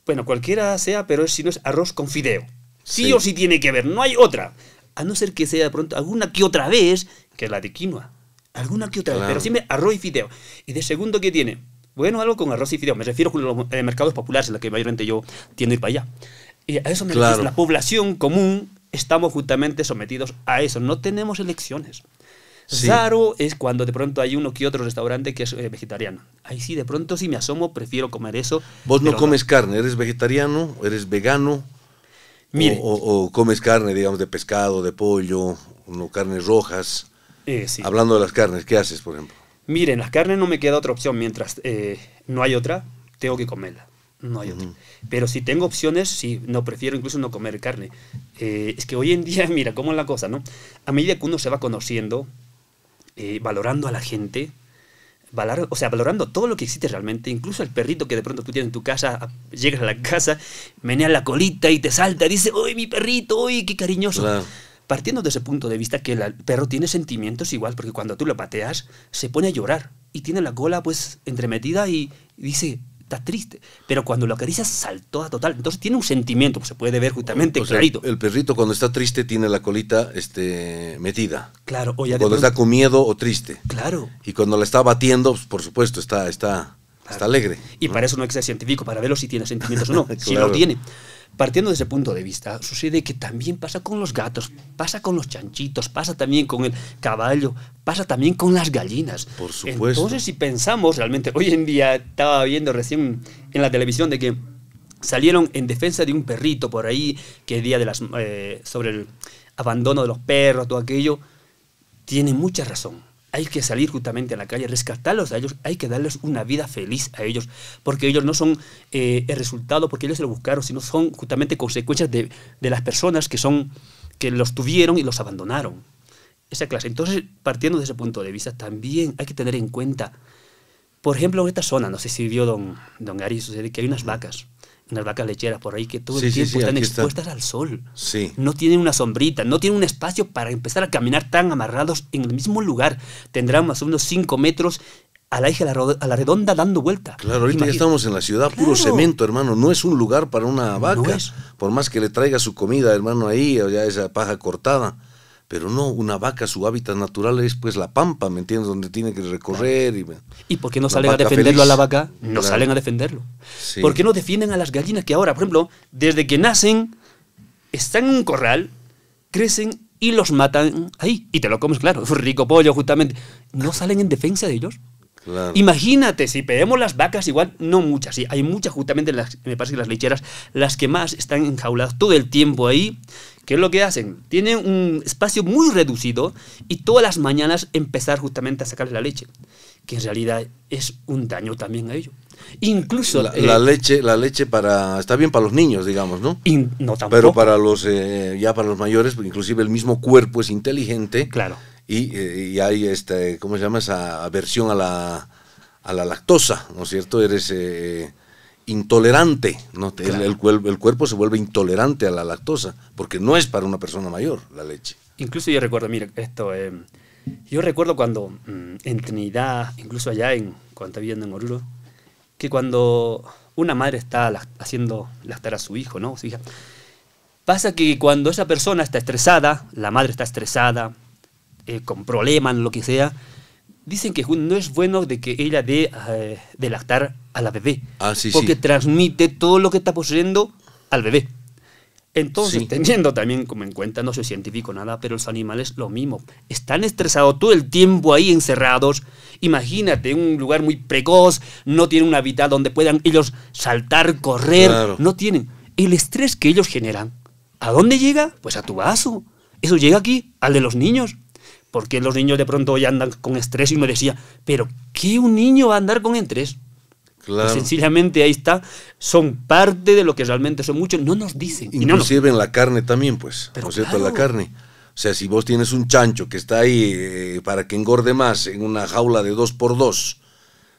[SPEAKER 2] bueno, cualquiera sea, pero si no es arroz con fideo. Sí, o sí tiene que ver, no hay otra. A no ser que sea de pronto alguna que otra vez, que es la de quinoa. Alguna que otra vez, pero siempre arroz y fideo. Y de segundo, ¿qué tiene? Bueno, algo con arroz y fideo. Me refiero a los eh, mercados populares, en los que mayormente yo tiendo a ir para allá. Y a eso me refiero. La población común estamos justamente sometidos a eso. No tenemos elecciones. Claro, es cuando de pronto hay uno que otro restaurante que es eh, vegetariano. Ahí sí, de pronto si me asomo, prefiero comer eso. Vos no comes
[SPEAKER 1] carne, eres vegetariano, eres vegano. o, comes carne, digamos, de pescado, de pollo, no, carnes rojas. Eh, Hablando de las carnes, ¿qué haces, por ejemplo?
[SPEAKER 2] Miren, las carnes no me queda otra opción. Mientras eh, no hay otra, tengo que comerla. No hay otra. Pero si tengo opciones, sí, no, prefiero incluso no comer carne. es que hoy en día, <laughs> mira, cómo es la cosa, ¿no? A medida que uno se va conociendo, eh, valorando a la gente, o sea, valorando todo lo que existe realmente, incluso el perrito que de pronto tú tienes en tu casa, llegas a la casa, menea la colita y te salta, dice, ¡ay, mi perrito! ¡ay, qué cariñoso! Partiendo de ese punto de vista que el perro tiene sentimientos igual, porque cuando tú lo pateas, se pone a llorar y tiene la cola pues entremetida y dice, está triste. Pero cuando lo acaricias, saltó a total. Entonces tiene un sentimiento, pues, se puede ver justamente clarito.
[SPEAKER 1] el perrito cuando está triste tiene la colita este, metida. Claro, Cuando está con miedo o triste. Claro. Y cuando la está batiendo, pues, por supuesto, está, está, está alegre.
[SPEAKER 2] Y para eso no hay que ser científico, para verlo si tiene sentimientos o no. <laughs> Si lo tiene. Partiendo de ese punto de vista, sucede que también pasa con los gatos, pasa con los chanchitos, pasa también con el caballo, pasa también con las gallinas.
[SPEAKER 1] Por supuesto. Entonces, si
[SPEAKER 2] pensamos realmente, hoy en día estaba viendo recién en la televisión de que salieron en defensa de un perrito por ahí, que el día de las. Eh, sobre el abandono de los perros, todo aquello, tiene mucha razón hay que salir justamente a la calle, rescatarlos a ellos, hay que darles una vida feliz a ellos, porque ellos no son eh, el resultado, porque ellos se lo buscaron, sino son justamente consecuencias de, las personas que, son, que los tuvieron y los abandonaron. Esa clase. Entonces, partiendo de ese punto de vista, también hay que tener en cuenta, por ejemplo, en esta zona, no sé si vio don, don Gary, sucede que hay unas vacas. Las vacas lecheras por ahí que todo el tiempo están expuestas
[SPEAKER 1] al
[SPEAKER 3] sol.
[SPEAKER 2] No tienen una sombrita, no tienen un espacio para empezar a caminar tan amarrados en el mismo lugar. Tendrán más o menos 5 metros a la eje, a la redonda dando vuelta.
[SPEAKER 1] Claro, ahorita ya estamos en la ciudad, puro cemento, hermano. No es un lugar para una vaca. por más que le traiga su comida, hermano, ahí, o ya esa paja cortada. Pero no, una vaca, su hábitat natural es pues la pampa, ¿me entiendes? Donde tiene que recorrer. ¿Y, ¿Y por qué no salen a defenderlo a la vaca? No salen a defenderlo. ¿Por qué
[SPEAKER 2] no defienden a las gallinas que ahora, por ejemplo, desde que nacen, están en un corral, crecen y los matan ahí? Y te lo comes, claro, <laughs> rico pollo justamente. ¿No salen en defensa de ellos? Imagínate, si pedimos las vacas, igual, no muchas, sí, hay muchas justamente, las, me parece que las lecheras, las que más están enjauladas todo el tiempo ahí, ¿Qué es lo que hacen? Tienen un espacio muy reducido y todas las mañanas empezar justamente a sacarle la leche, que en realidad es un daño también a ello Incluso eh, la, leche,
[SPEAKER 1] la leche para está bien para los niños, digamos, ¿no? no tampoco. Pero para los eh, ya para los mayores, inclusive el mismo cuerpo es inteligente. Claro. Eh, y, hay, este, ¿cómo se llama? Esa aversión a la, lactosa, ¿no es cierto? Eres eh, eh, intolerante, ¿no? El, cuerpo se vuelve intolerante a la lactosa, porque no es para una persona mayor la leche.
[SPEAKER 2] Incluso yo recuerdo, mira, esto, yo recuerdo cuando mm, en Trinidad, incluso allá en, cuando estaba viviendo en Oruro, que cuando una madre está la, haciendo lactar a su hijo, ¿no? hija, pasa que cuando esa persona está estresada, la madre está estresada, eh, con problemas, lo que sea, dicen que no es bueno de que ella dé eh, de lactar a la bebé. Ah, porque transmite todo lo que está poseyendo al bebé. Entonces, teniendo también como en cuenta, no soy científico nada, pero los animales lo mismo. Están estresados todo el tiempo ahí encerrados. Imagínate un lugar muy precoz, no tienen un hábitat donde puedan ellos saltar, correr. No tienen. El estrés que ellos generan, ¿a dónde llega? Pues a tu vaso. Eso llega aquí, al de los niños porque los niños de pronto ya andan con estrés y me decía, pero ¿qué un niño va a andar con estrés? Pues claro. sencillamente ahí está, son parte de lo que realmente son muchos, no nos dicen. Inclusive no sirven
[SPEAKER 1] en la carne también, pues, ¿no es cierto? la carne. O sea, si vos tienes un chancho que está ahí eh, para que engorde más en una jaula de dos por dos,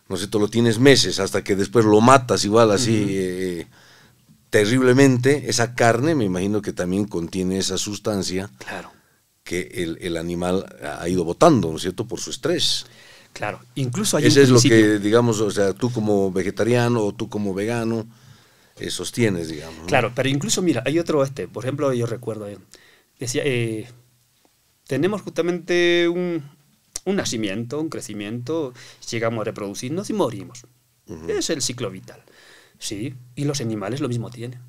[SPEAKER 1] ¿no es cierto? Lo tienes meses hasta que después lo matas igual así eh, terriblemente, esa carne me imagino que también contiene esa sustancia. Claro que el, animal ha ido botando ¿no es cierto?, por su estrés.
[SPEAKER 2] Claro, incluso hay Ese es lo que,
[SPEAKER 1] digamos, o sea, tú como vegetariano o tú como vegano eh, sostienes, digamos. Claro,
[SPEAKER 2] pero incluso, mira, hay otro, este, por ejemplo, yo recuerdo, eh, decía, eh, tenemos justamente un, nacimiento, un crecimiento, llegamos a reproducirnos y morimos. Es el ciclo vital. Sí, y los animales lo mismo tienen.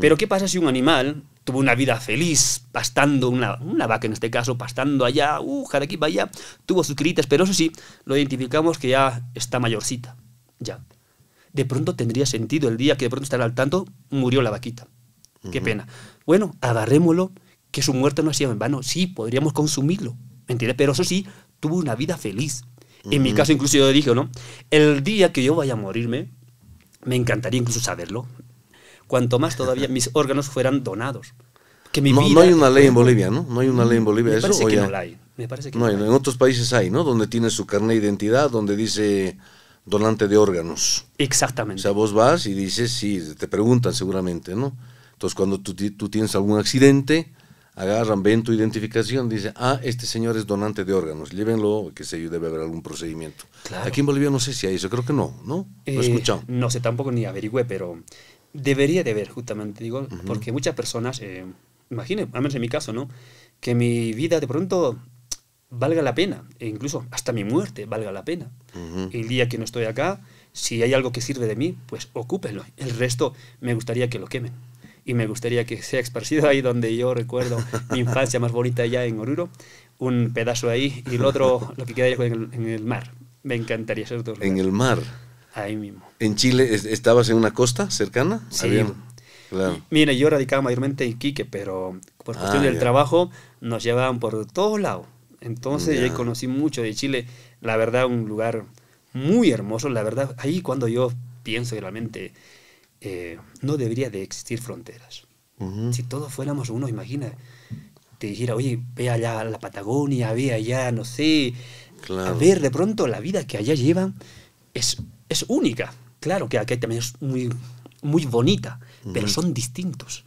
[SPEAKER 2] Pero ¿qué pasa si un animal tuvo una vida feliz, pastando, una, vaca en este caso, pastando allá, uh, aquí allá, tuvo sus críticas, pero eso sí, lo identificamos que ya está mayorcita, ya. De pronto tendría sentido el día que de pronto estará al tanto, murió la vaquita. Qué pena. Bueno, agarrémoslo, que su muerte no ha sido en vano. Sí, podríamos consumirlo, ¿me entiendes? Pero eso sí, tuvo una vida feliz. En mi caso, incluso yo dije, ¿no? El día que yo vaya a morirme, me encantaría incluso saberlo cuanto más todavía mis órganos fueran donados.
[SPEAKER 1] Que no, hay una ley en Bolivia, ¿no? No hay una ley en Bolivia. Me eso, parece que no la hay. En otros países hay, ¿no? Donde tiene su carnet de identidad, donde dice donante de órganos. Exactamente. O sea, vos vas y dices, sí, te preguntan seguramente, ¿no? Entonces, cuando tú, tienes algún accidente, agarran, ven tu identificación, dice, ah, este señor es donante de órganos, llévenlo, que sé yo, debe haber algún procedimiento. Aquí en Bolivia no sé si hay eso, creo que no,
[SPEAKER 2] ¿no? no he eh, escuchado. No sé tampoco ni averigüé, pero debería de ver, justamente, digo, porque muchas personas, eh, imaginen, al menos en mi caso, ¿no? Que mi vida de pronto valga la pena, e incluso hasta mi muerte valga la pena. El día que no estoy acá, si hay algo que sirve de mí, pues ocúpenlo. El resto me gustaría que lo quemen. Y me gustaría que sea esparcido ahí donde yo recuerdo mi infancia más bonita ya en Oruro, un pedazo ahí y el otro, lo que queda en el, en el mar. Me encantaría ser otro.
[SPEAKER 1] En el mar. Ahí mismo. ¿En Chile estabas en una costa cercana? Sí.
[SPEAKER 2] Mira, yo radicaba mayormente en Quique, pero por ah, cuestión del trabajo nos llevaban por todos lados. Entonces yo conocí mucho de Chile. La verdad, un lugar muy hermoso. La verdad, ahí cuando yo pienso realmente eh, no debería de existir fronteras. Si todos fuéramos uno, imagina, te dijera, oye, ve allá a la Patagonia, ve allá, no sé. A ver, de pronto la vida que allá llevan es es única. Claro que aquí también es muy, muy bonita, pero son distintos.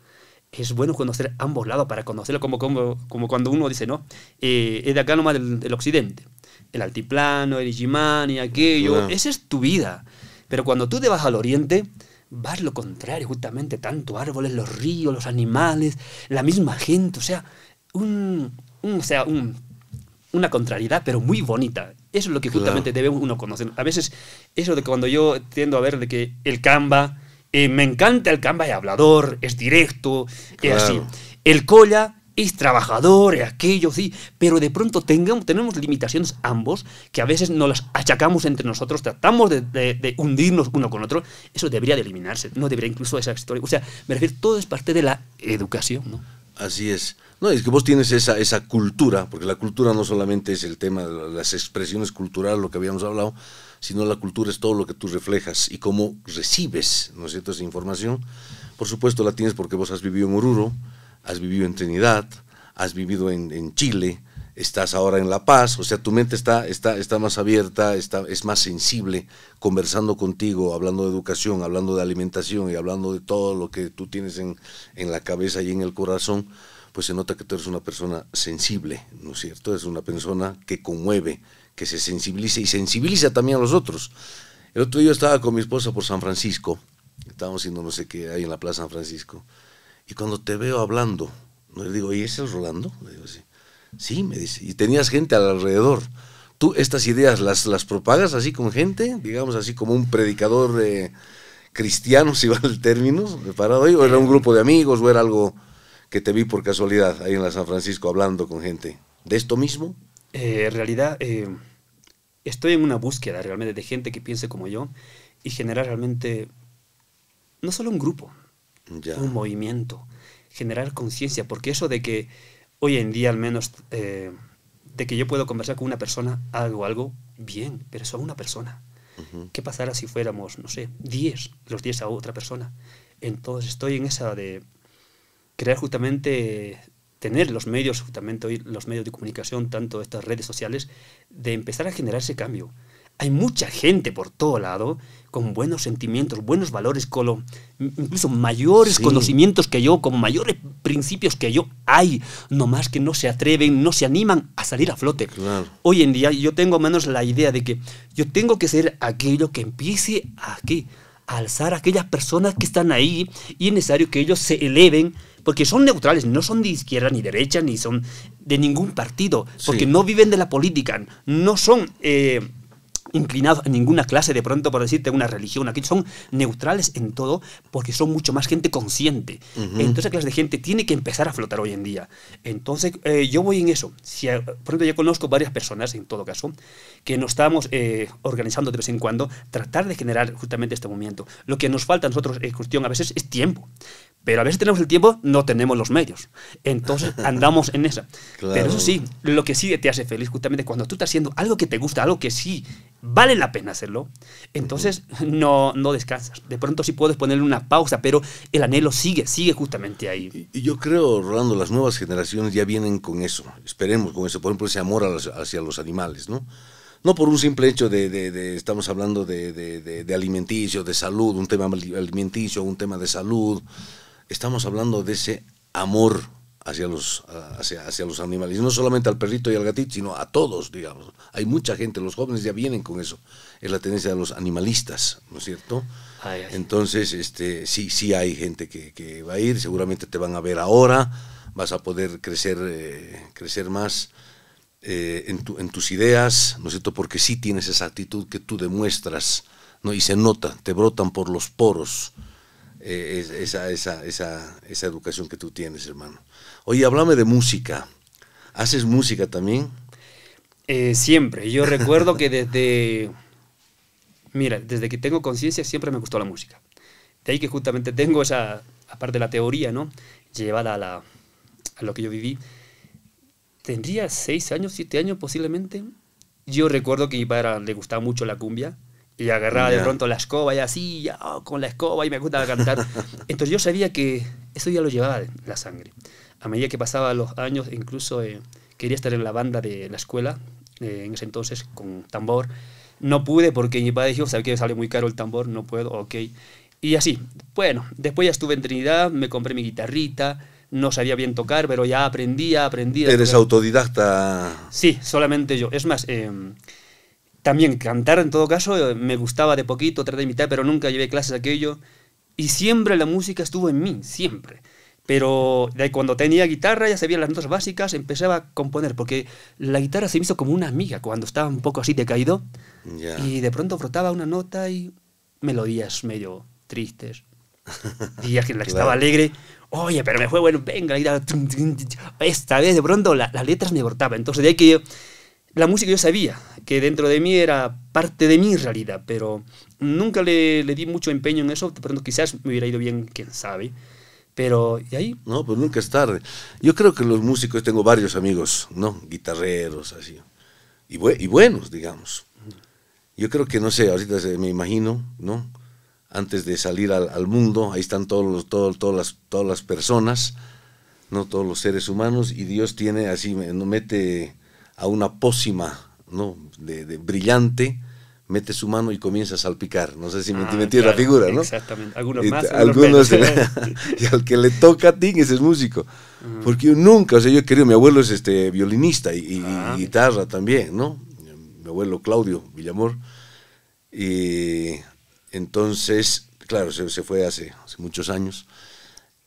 [SPEAKER 2] Es bueno conocer ambos lados para conocerlo como, como, como cuando uno dice, ¿no? Eh, es de acá nomás del, occidente. El altiplano, el y aquello. Esa es tu vida. Pero cuando tú te vas al oriente, vas lo contrario, justamente. Tanto árboles, los ríos, los animales, la misma gente. O sea, un, un, sea, una contrariedad, pero muy bonita. Eso es lo que justamente debe uno conocer. A veces, eso de cuando yo tiendo a ver de que el camba, eh, me encanta el camba, es hablador, es directo, es así. El Colla es trabajador, es aquello, sí, pero de pronto tenemos limitaciones ambos que a veces nos las achacamos entre nosotros, tratamos de, hundirnos uno con otro. Eso debería de eliminarse, no debería incluso esa historia. O sea, me refiero, todo es parte de la educación, ¿no?
[SPEAKER 1] Así es. No, es que vos tienes esa, esa cultura, porque la cultura no solamente es el tema de las expresiones culturales, lo que habíamos hablado, sino la cultura es todo lo que tú reflejas y cómo recibes, ¿no es cierto?, esa información. Por supuesto la tienes porque vos has vivido en Oruro, has vivido en Trinidad, has vivido en Chile, estás ahora en La Paz, o sea, tu mente está, está, está más abierta, está, es más sensible conversando contigo, hablando de educación, hablando de alimentación y hablando de todo lo que tú tienes en, la cabeza y en el corazón, pues se nota que tú eres una persona sensible, ¿no es cierto? Es una persona que conmueve, que se sensibiliza y sensibiliza también a los otros. El otro día estaba con mi esposa por San Francisco, estábamos haciendo no sé qué ahí en la Plaza San Francisco, y cuando te veo hablando, no le digo, ¿y ese es Rolando? Le digo, sí Sí, me dice, y tenías gente alrededor. ¿Tú estas ideas las, las propagas así con gente? Digamos así como un predicador cristiano, <laughs> si va el término, preparado ahí, o era un grupo de amigos, o era algo que te vi por casualidad ahí en la San Francisco hablando con gente. ¿De esto mismo?
[SPEAKER 2] Eh, en realidad, eh, estoy en una búsqueda realmente de gente que piense como yo y generar realmente no solo un grupo, un movimiento, generar conciencia, porque eso de que hoy en día al menos, eh, de que yo puedo conversar con una persona hago algo, bien, pero eso a una persona. ¿Qué pasará si fuéramos, no sé, 10, los 10 a otra persona? Entonces estoy en esa de crear justamente, tener los medios, justamente hoy los medios de comunicación, tanto estas redes sociales, de empezar a generar ese cambio. Hay mucha gente por todo lado con buenos sentimientos, buenos valores, incluso mayores conocimientos que yo, con mayores principios que yo hay, nomás que no se atreven, no se animan a salir a flote. Hoy en día yo tengo menos la idea de que yo tengo que ser aquello que empiece aquí, a alzar a aquellas personas que están ahí y es necesario que ellos se eleven porque son neutrales, no son de izquierda ni derecha, ni son de ningún partido, porque no viven de la política, no son... Eh, inclinados a ninguna clase de pronto, por decirte, una religión, aquí son neutrales en todo porque son mucho más gente consciente. entonces esa Entonces, clase de gente tiene que empezar a flotar hoy en día. Entonces, eh, yo voy en eso. Si, eh, por ejemplo, yo conozco varias personas, en todo caso, que nos estamos eh, organizando de vez en cuando, tratar de generar justamente este movimiento. Lo que nos falta a nosotros, es cuestión a veces, es tiempo. Pero a veces tenemos el tiempo, no tenemos los medios. Entonces <laughs> andamos en esa.
[SPEAKER 3] Pero eso sí,
[SPEAKER 2] lo que sí te hace feliz justamente cuando tú estás haciendo algo que te gusta, algo que sí vale la pena hacerlo, entonces no, no descansas. De pronto sí puedes ponerle una pausa, pero el anhelo sigue, sigue justamente ahí.
[SPEAKER 1] Y, yo creo, Rolando, las nuevas generaciones ya vienen con eso. Esperemos con eso. Por ejemplo, ese amor hacia los animales, ¿no? no por un simple hecho de, estamos hablando de, de, alimenticio, de salud, un tema alimenticio, un tema de salud, estamos hablando de ese amor hacia los, ah, hacia, hacia los animales. no solamente al perrito y al gatito, sino a todos, digamos. Hay mucha gente, los jóvenes ya vienen con eso. Es la tendencia de los animalistas, ¿no es cierto? Entonces, este, sí, sí hay gente que, va a ir, seguramente te van a ver ahora, vas a poder crecer, eh, crecer más. Eh, en, tu, en, tus ideas, ¿no es cierto? Porque sí tienes esa actitud que tú demuestras, ¿no? Y se nota, te brotan por los poros eh, esa, esa, educación que tú tienes, hermano. Oye, háblame de música. ¿Haces música también? Eh, siempre. Yo <laughs> recuerdo que
[SPEAKER 2] desde... Mira, desde que tengo conciencia siempre me gustó la música. De ahí que justamente tengo esa, aparte de la teoría, ¿no? Llevada a, a lo que yo viví. Tendría seis años, siete años posiblemente. Yo recuerdo que a mi padre le gustaba mucho la cumbia y agarraba de pronto la escoba y así, oh, con la escoba y me gustaba cantar. Entonces yo sabía que eso ya lo llevaba la sangre. A medida que pasaba los años, incluso eh, quería estar en la banda de la escuela, eh, en ese entonces con tambor. No pude porque mi padre dijo, ¿sabes que sale muy caro el tambor, no puedo, ok. Y así, bueno, después ya estuve en Trinidad, me compré mi guitarrita, no sabía bien tocar, pero ya aprendía, aprendía. ¿Eres
[SPEAKER 1] autodidacta?
[SPEAKER 2] Sí, solamente yo. Es más, em, también cantar, en todo caso, eh, me gustaba de poquito, traté de imitar, pero nunca llevé clases de aquello. Y siempre la música estuvo en mí, siempre. Pero de cuando tenía guitarra, ya sabía las notas básicas, empezaba a componer, porque la guitarra se me hizo como una amiga cuando estaba un poco así decaído. caído. Y de pronto frotaba una nota y melodías medio tristes. Días en la que <laughs> estaba alegre, oye, pero me fue bueno, venga, la guitarra. Esta vez de pronto las letras me brotaban. Entonces de ahí que yo la música yo sabía que dentro de mí era parte de mi realidad, pero nunca le, di mucho empeño en eso, pero quizás me hubiera ido bien, quién sabe.
[SPEAKER 1] Pero, ¿y ahí? No, pues nunca es tarde. Yo creo que los músicos, tengo varios amigos, ¿no? Guitarreros, así. Y, y buenos, digamos. Yo creo que, no sé, ahorita me imagino, ¿no? Antes de salir al, mundo, ahí están todos los, todas, las, todas las personas, ¿no? Todos los seres humanos, y Dios tiene así, no mete a una pócima ¿no? de, brillante, mete su mano y comienza a salpicar. No sé si me, ah, la figura, ¿no? Exactamente. Algunos más, algunos, <laughs> Y al que le toca ti, ese es músico. Porque nunca, o sea, yo querido, mi abuelo es este violinista y, ah. guitarra también, ¿no? Mi abuelo Claudio Villamor. Y entonces, claro, se, fue hace muchos años.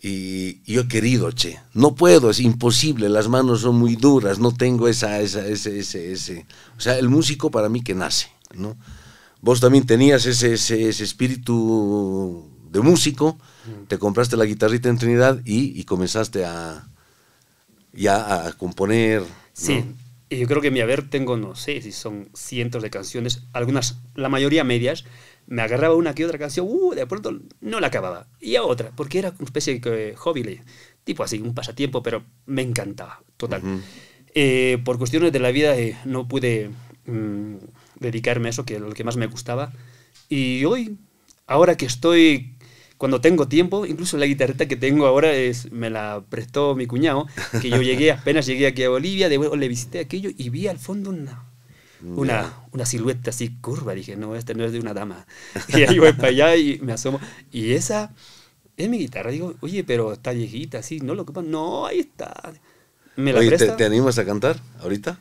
[SPEAKER 1] Y yo he querido, che, no puedo, es imposible, las manos son muy duras, no tengo esa, esa, ese, ese, ese. O sea, el músico para mí que nace, ¿no? Vos también tenías ese, ese, espíritu de músico, mm. te compraste la guitarrita en Trinidad y, comenzaste a, a componer. Sí,
[SPEAKER 2] y yo creo que mi haber tengo, no sé si son cientos de canciones, algunas, la mayoría medias, me agarraba una que otra canción, uh, de pronto no la acababa. Y a otra, porque era una especie de hobby, tipo así, un pasatiempo, pero me encantaba, total. Eh, por cuestiones de la vida eh, no pude mm, dedicarme a eso, que es lo que más me gustaba. Y hoy, ahora que estoy, cuando tengo tiempo, incluso la guitarrita que tengo ahora es, me la prestó mi cuñado, que yo llegué, <laughs> apenas llegué aquí a Bolivia, de, le visité aquello y vi al fondo una una, una silueta así curva. Dije, no, este no es de una dama. <laughs> Y ahí voy para allá y me asomo. Y esa es mi guitarra. Digo, oye, pero está viejita, así, no lo ocupan. No, ahí está.
[SPEAKER 1] ¿Me la oye, ¿te, animas a cantar ahorita?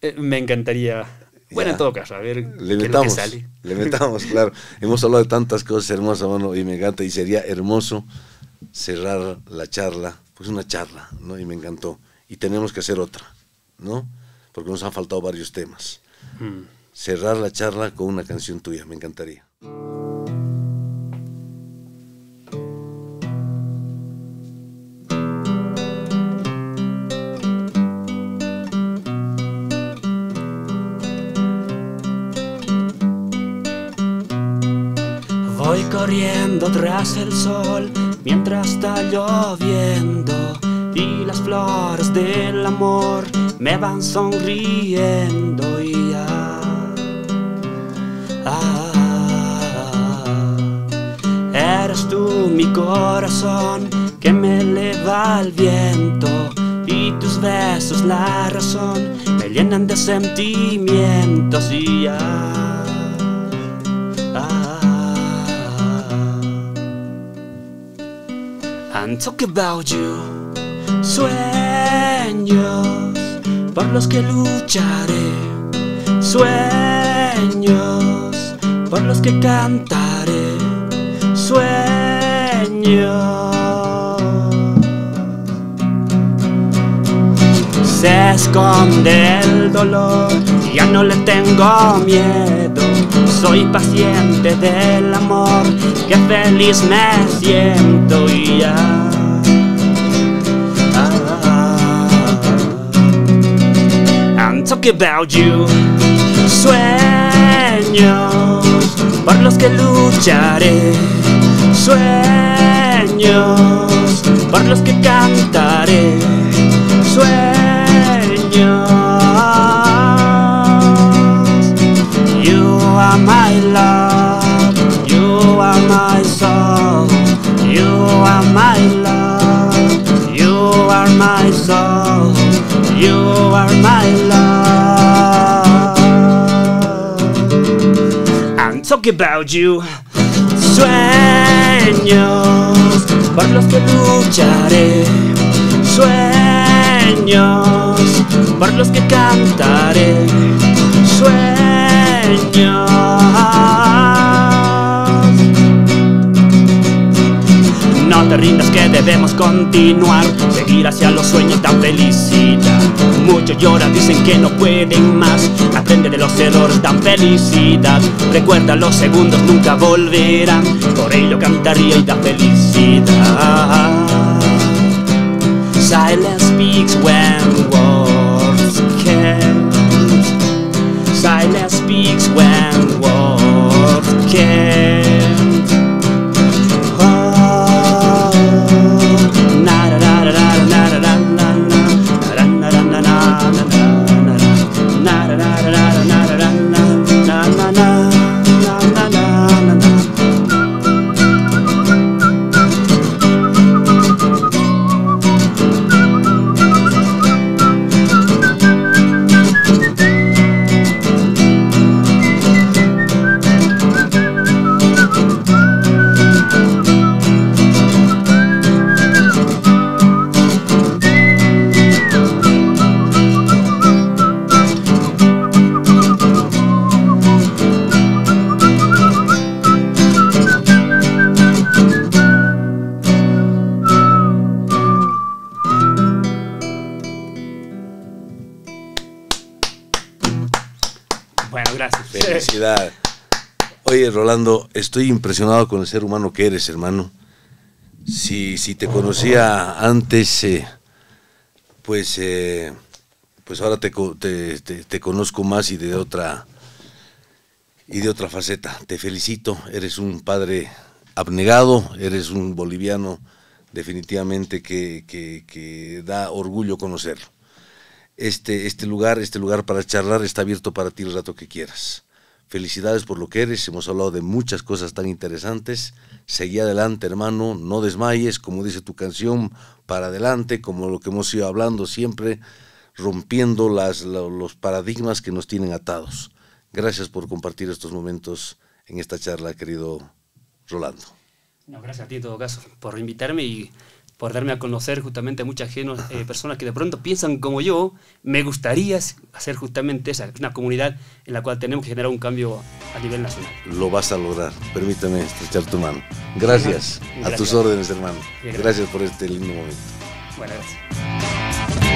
[SPEAKER 2] Eh, me encantaría. Bueno, en todo caso, a ver le metamos, Le metamos,
[SPEAKER 1] claro. Hemos hablado de tantas cosas hermosas, mano, y me encanta. Y sería hermoso cerrar la charla. Pues una charla, ¿no? Y me encantó. Y tenemos que hacer otra, ¿no? porque nos han faltado varios temas. Hmm. Cerrar la charla con una canción tuya, me encantaría.
[SPEAKER 3] Voy corriendo tras el sol mientras está lloviendo y las flores del amor me van sonriendo y ya ah, ah, ah, eres tú mi corazón que me eleva al viento y tus besos la razón me llenan de sentimientos y ya ah, And talk about you, sueño por los que lucharé, sueños por los que cantaré, sueños. Se esconde el dolor, ya no le tengo miedo, soy paciente del amor, que feliz me siento y ya. about you. Sueños por los que lucharé. Sueños por los que cantaré. Sueños. You are my love. You are my soul. You are my love. about you. Sueños por los que lucharé. Sueños por los que cantaré. Sueños. te rindas que debemos continuar, seguir hacia los sueños tan felicidad. Muchos lloran, dicen que no pueden más, aprende de los errores tan felicidad. Recuerda los segundos nunca volverán, por ello cantaría y da felicidad. Silence speaks when words can't. Silence speaks when
[SPEAKER 1] estoy impresionado con el ser humano que eres, hermano. Si, si te conocía antes, eh, pues, eh, pues ahora te, conozco más y de otra y de otra faceta. Te felicito, eres un padre abnegado, eres un boliviano definitivamente que, da orgullo conocerlo. Este, este lugar, este lugar para charlar está abierto para ti el rato que quieras. Felicidades por lo que eres. Hemos hablado de muchas cosas tan interesantes. Seguí adelante, hermano. No desmayes, como dice tu canción, para adelante, como lo que hemos ido hablando siempre, rompiendo las, los paradigmas que nos tienen atados. Gracias por compartir estos momentos en esta charla, querido Rolando.
[SPEAKER 2] gracias a ti en todo caso por invitarme y por darme a conocer justamente a muchas eh, personas que de pronto piensan como yo. Me gustaría hacer justamente esa, una comunidad en la cual tenemos que generar un cambio a nivel nacional.
[SPEAKER 1] Lo vas a lograr, permítame estrechar tu mano. Gracias, a tus órdenes, hermano. Gracias por este lindo momento.
[SPEAKER 3] Buenas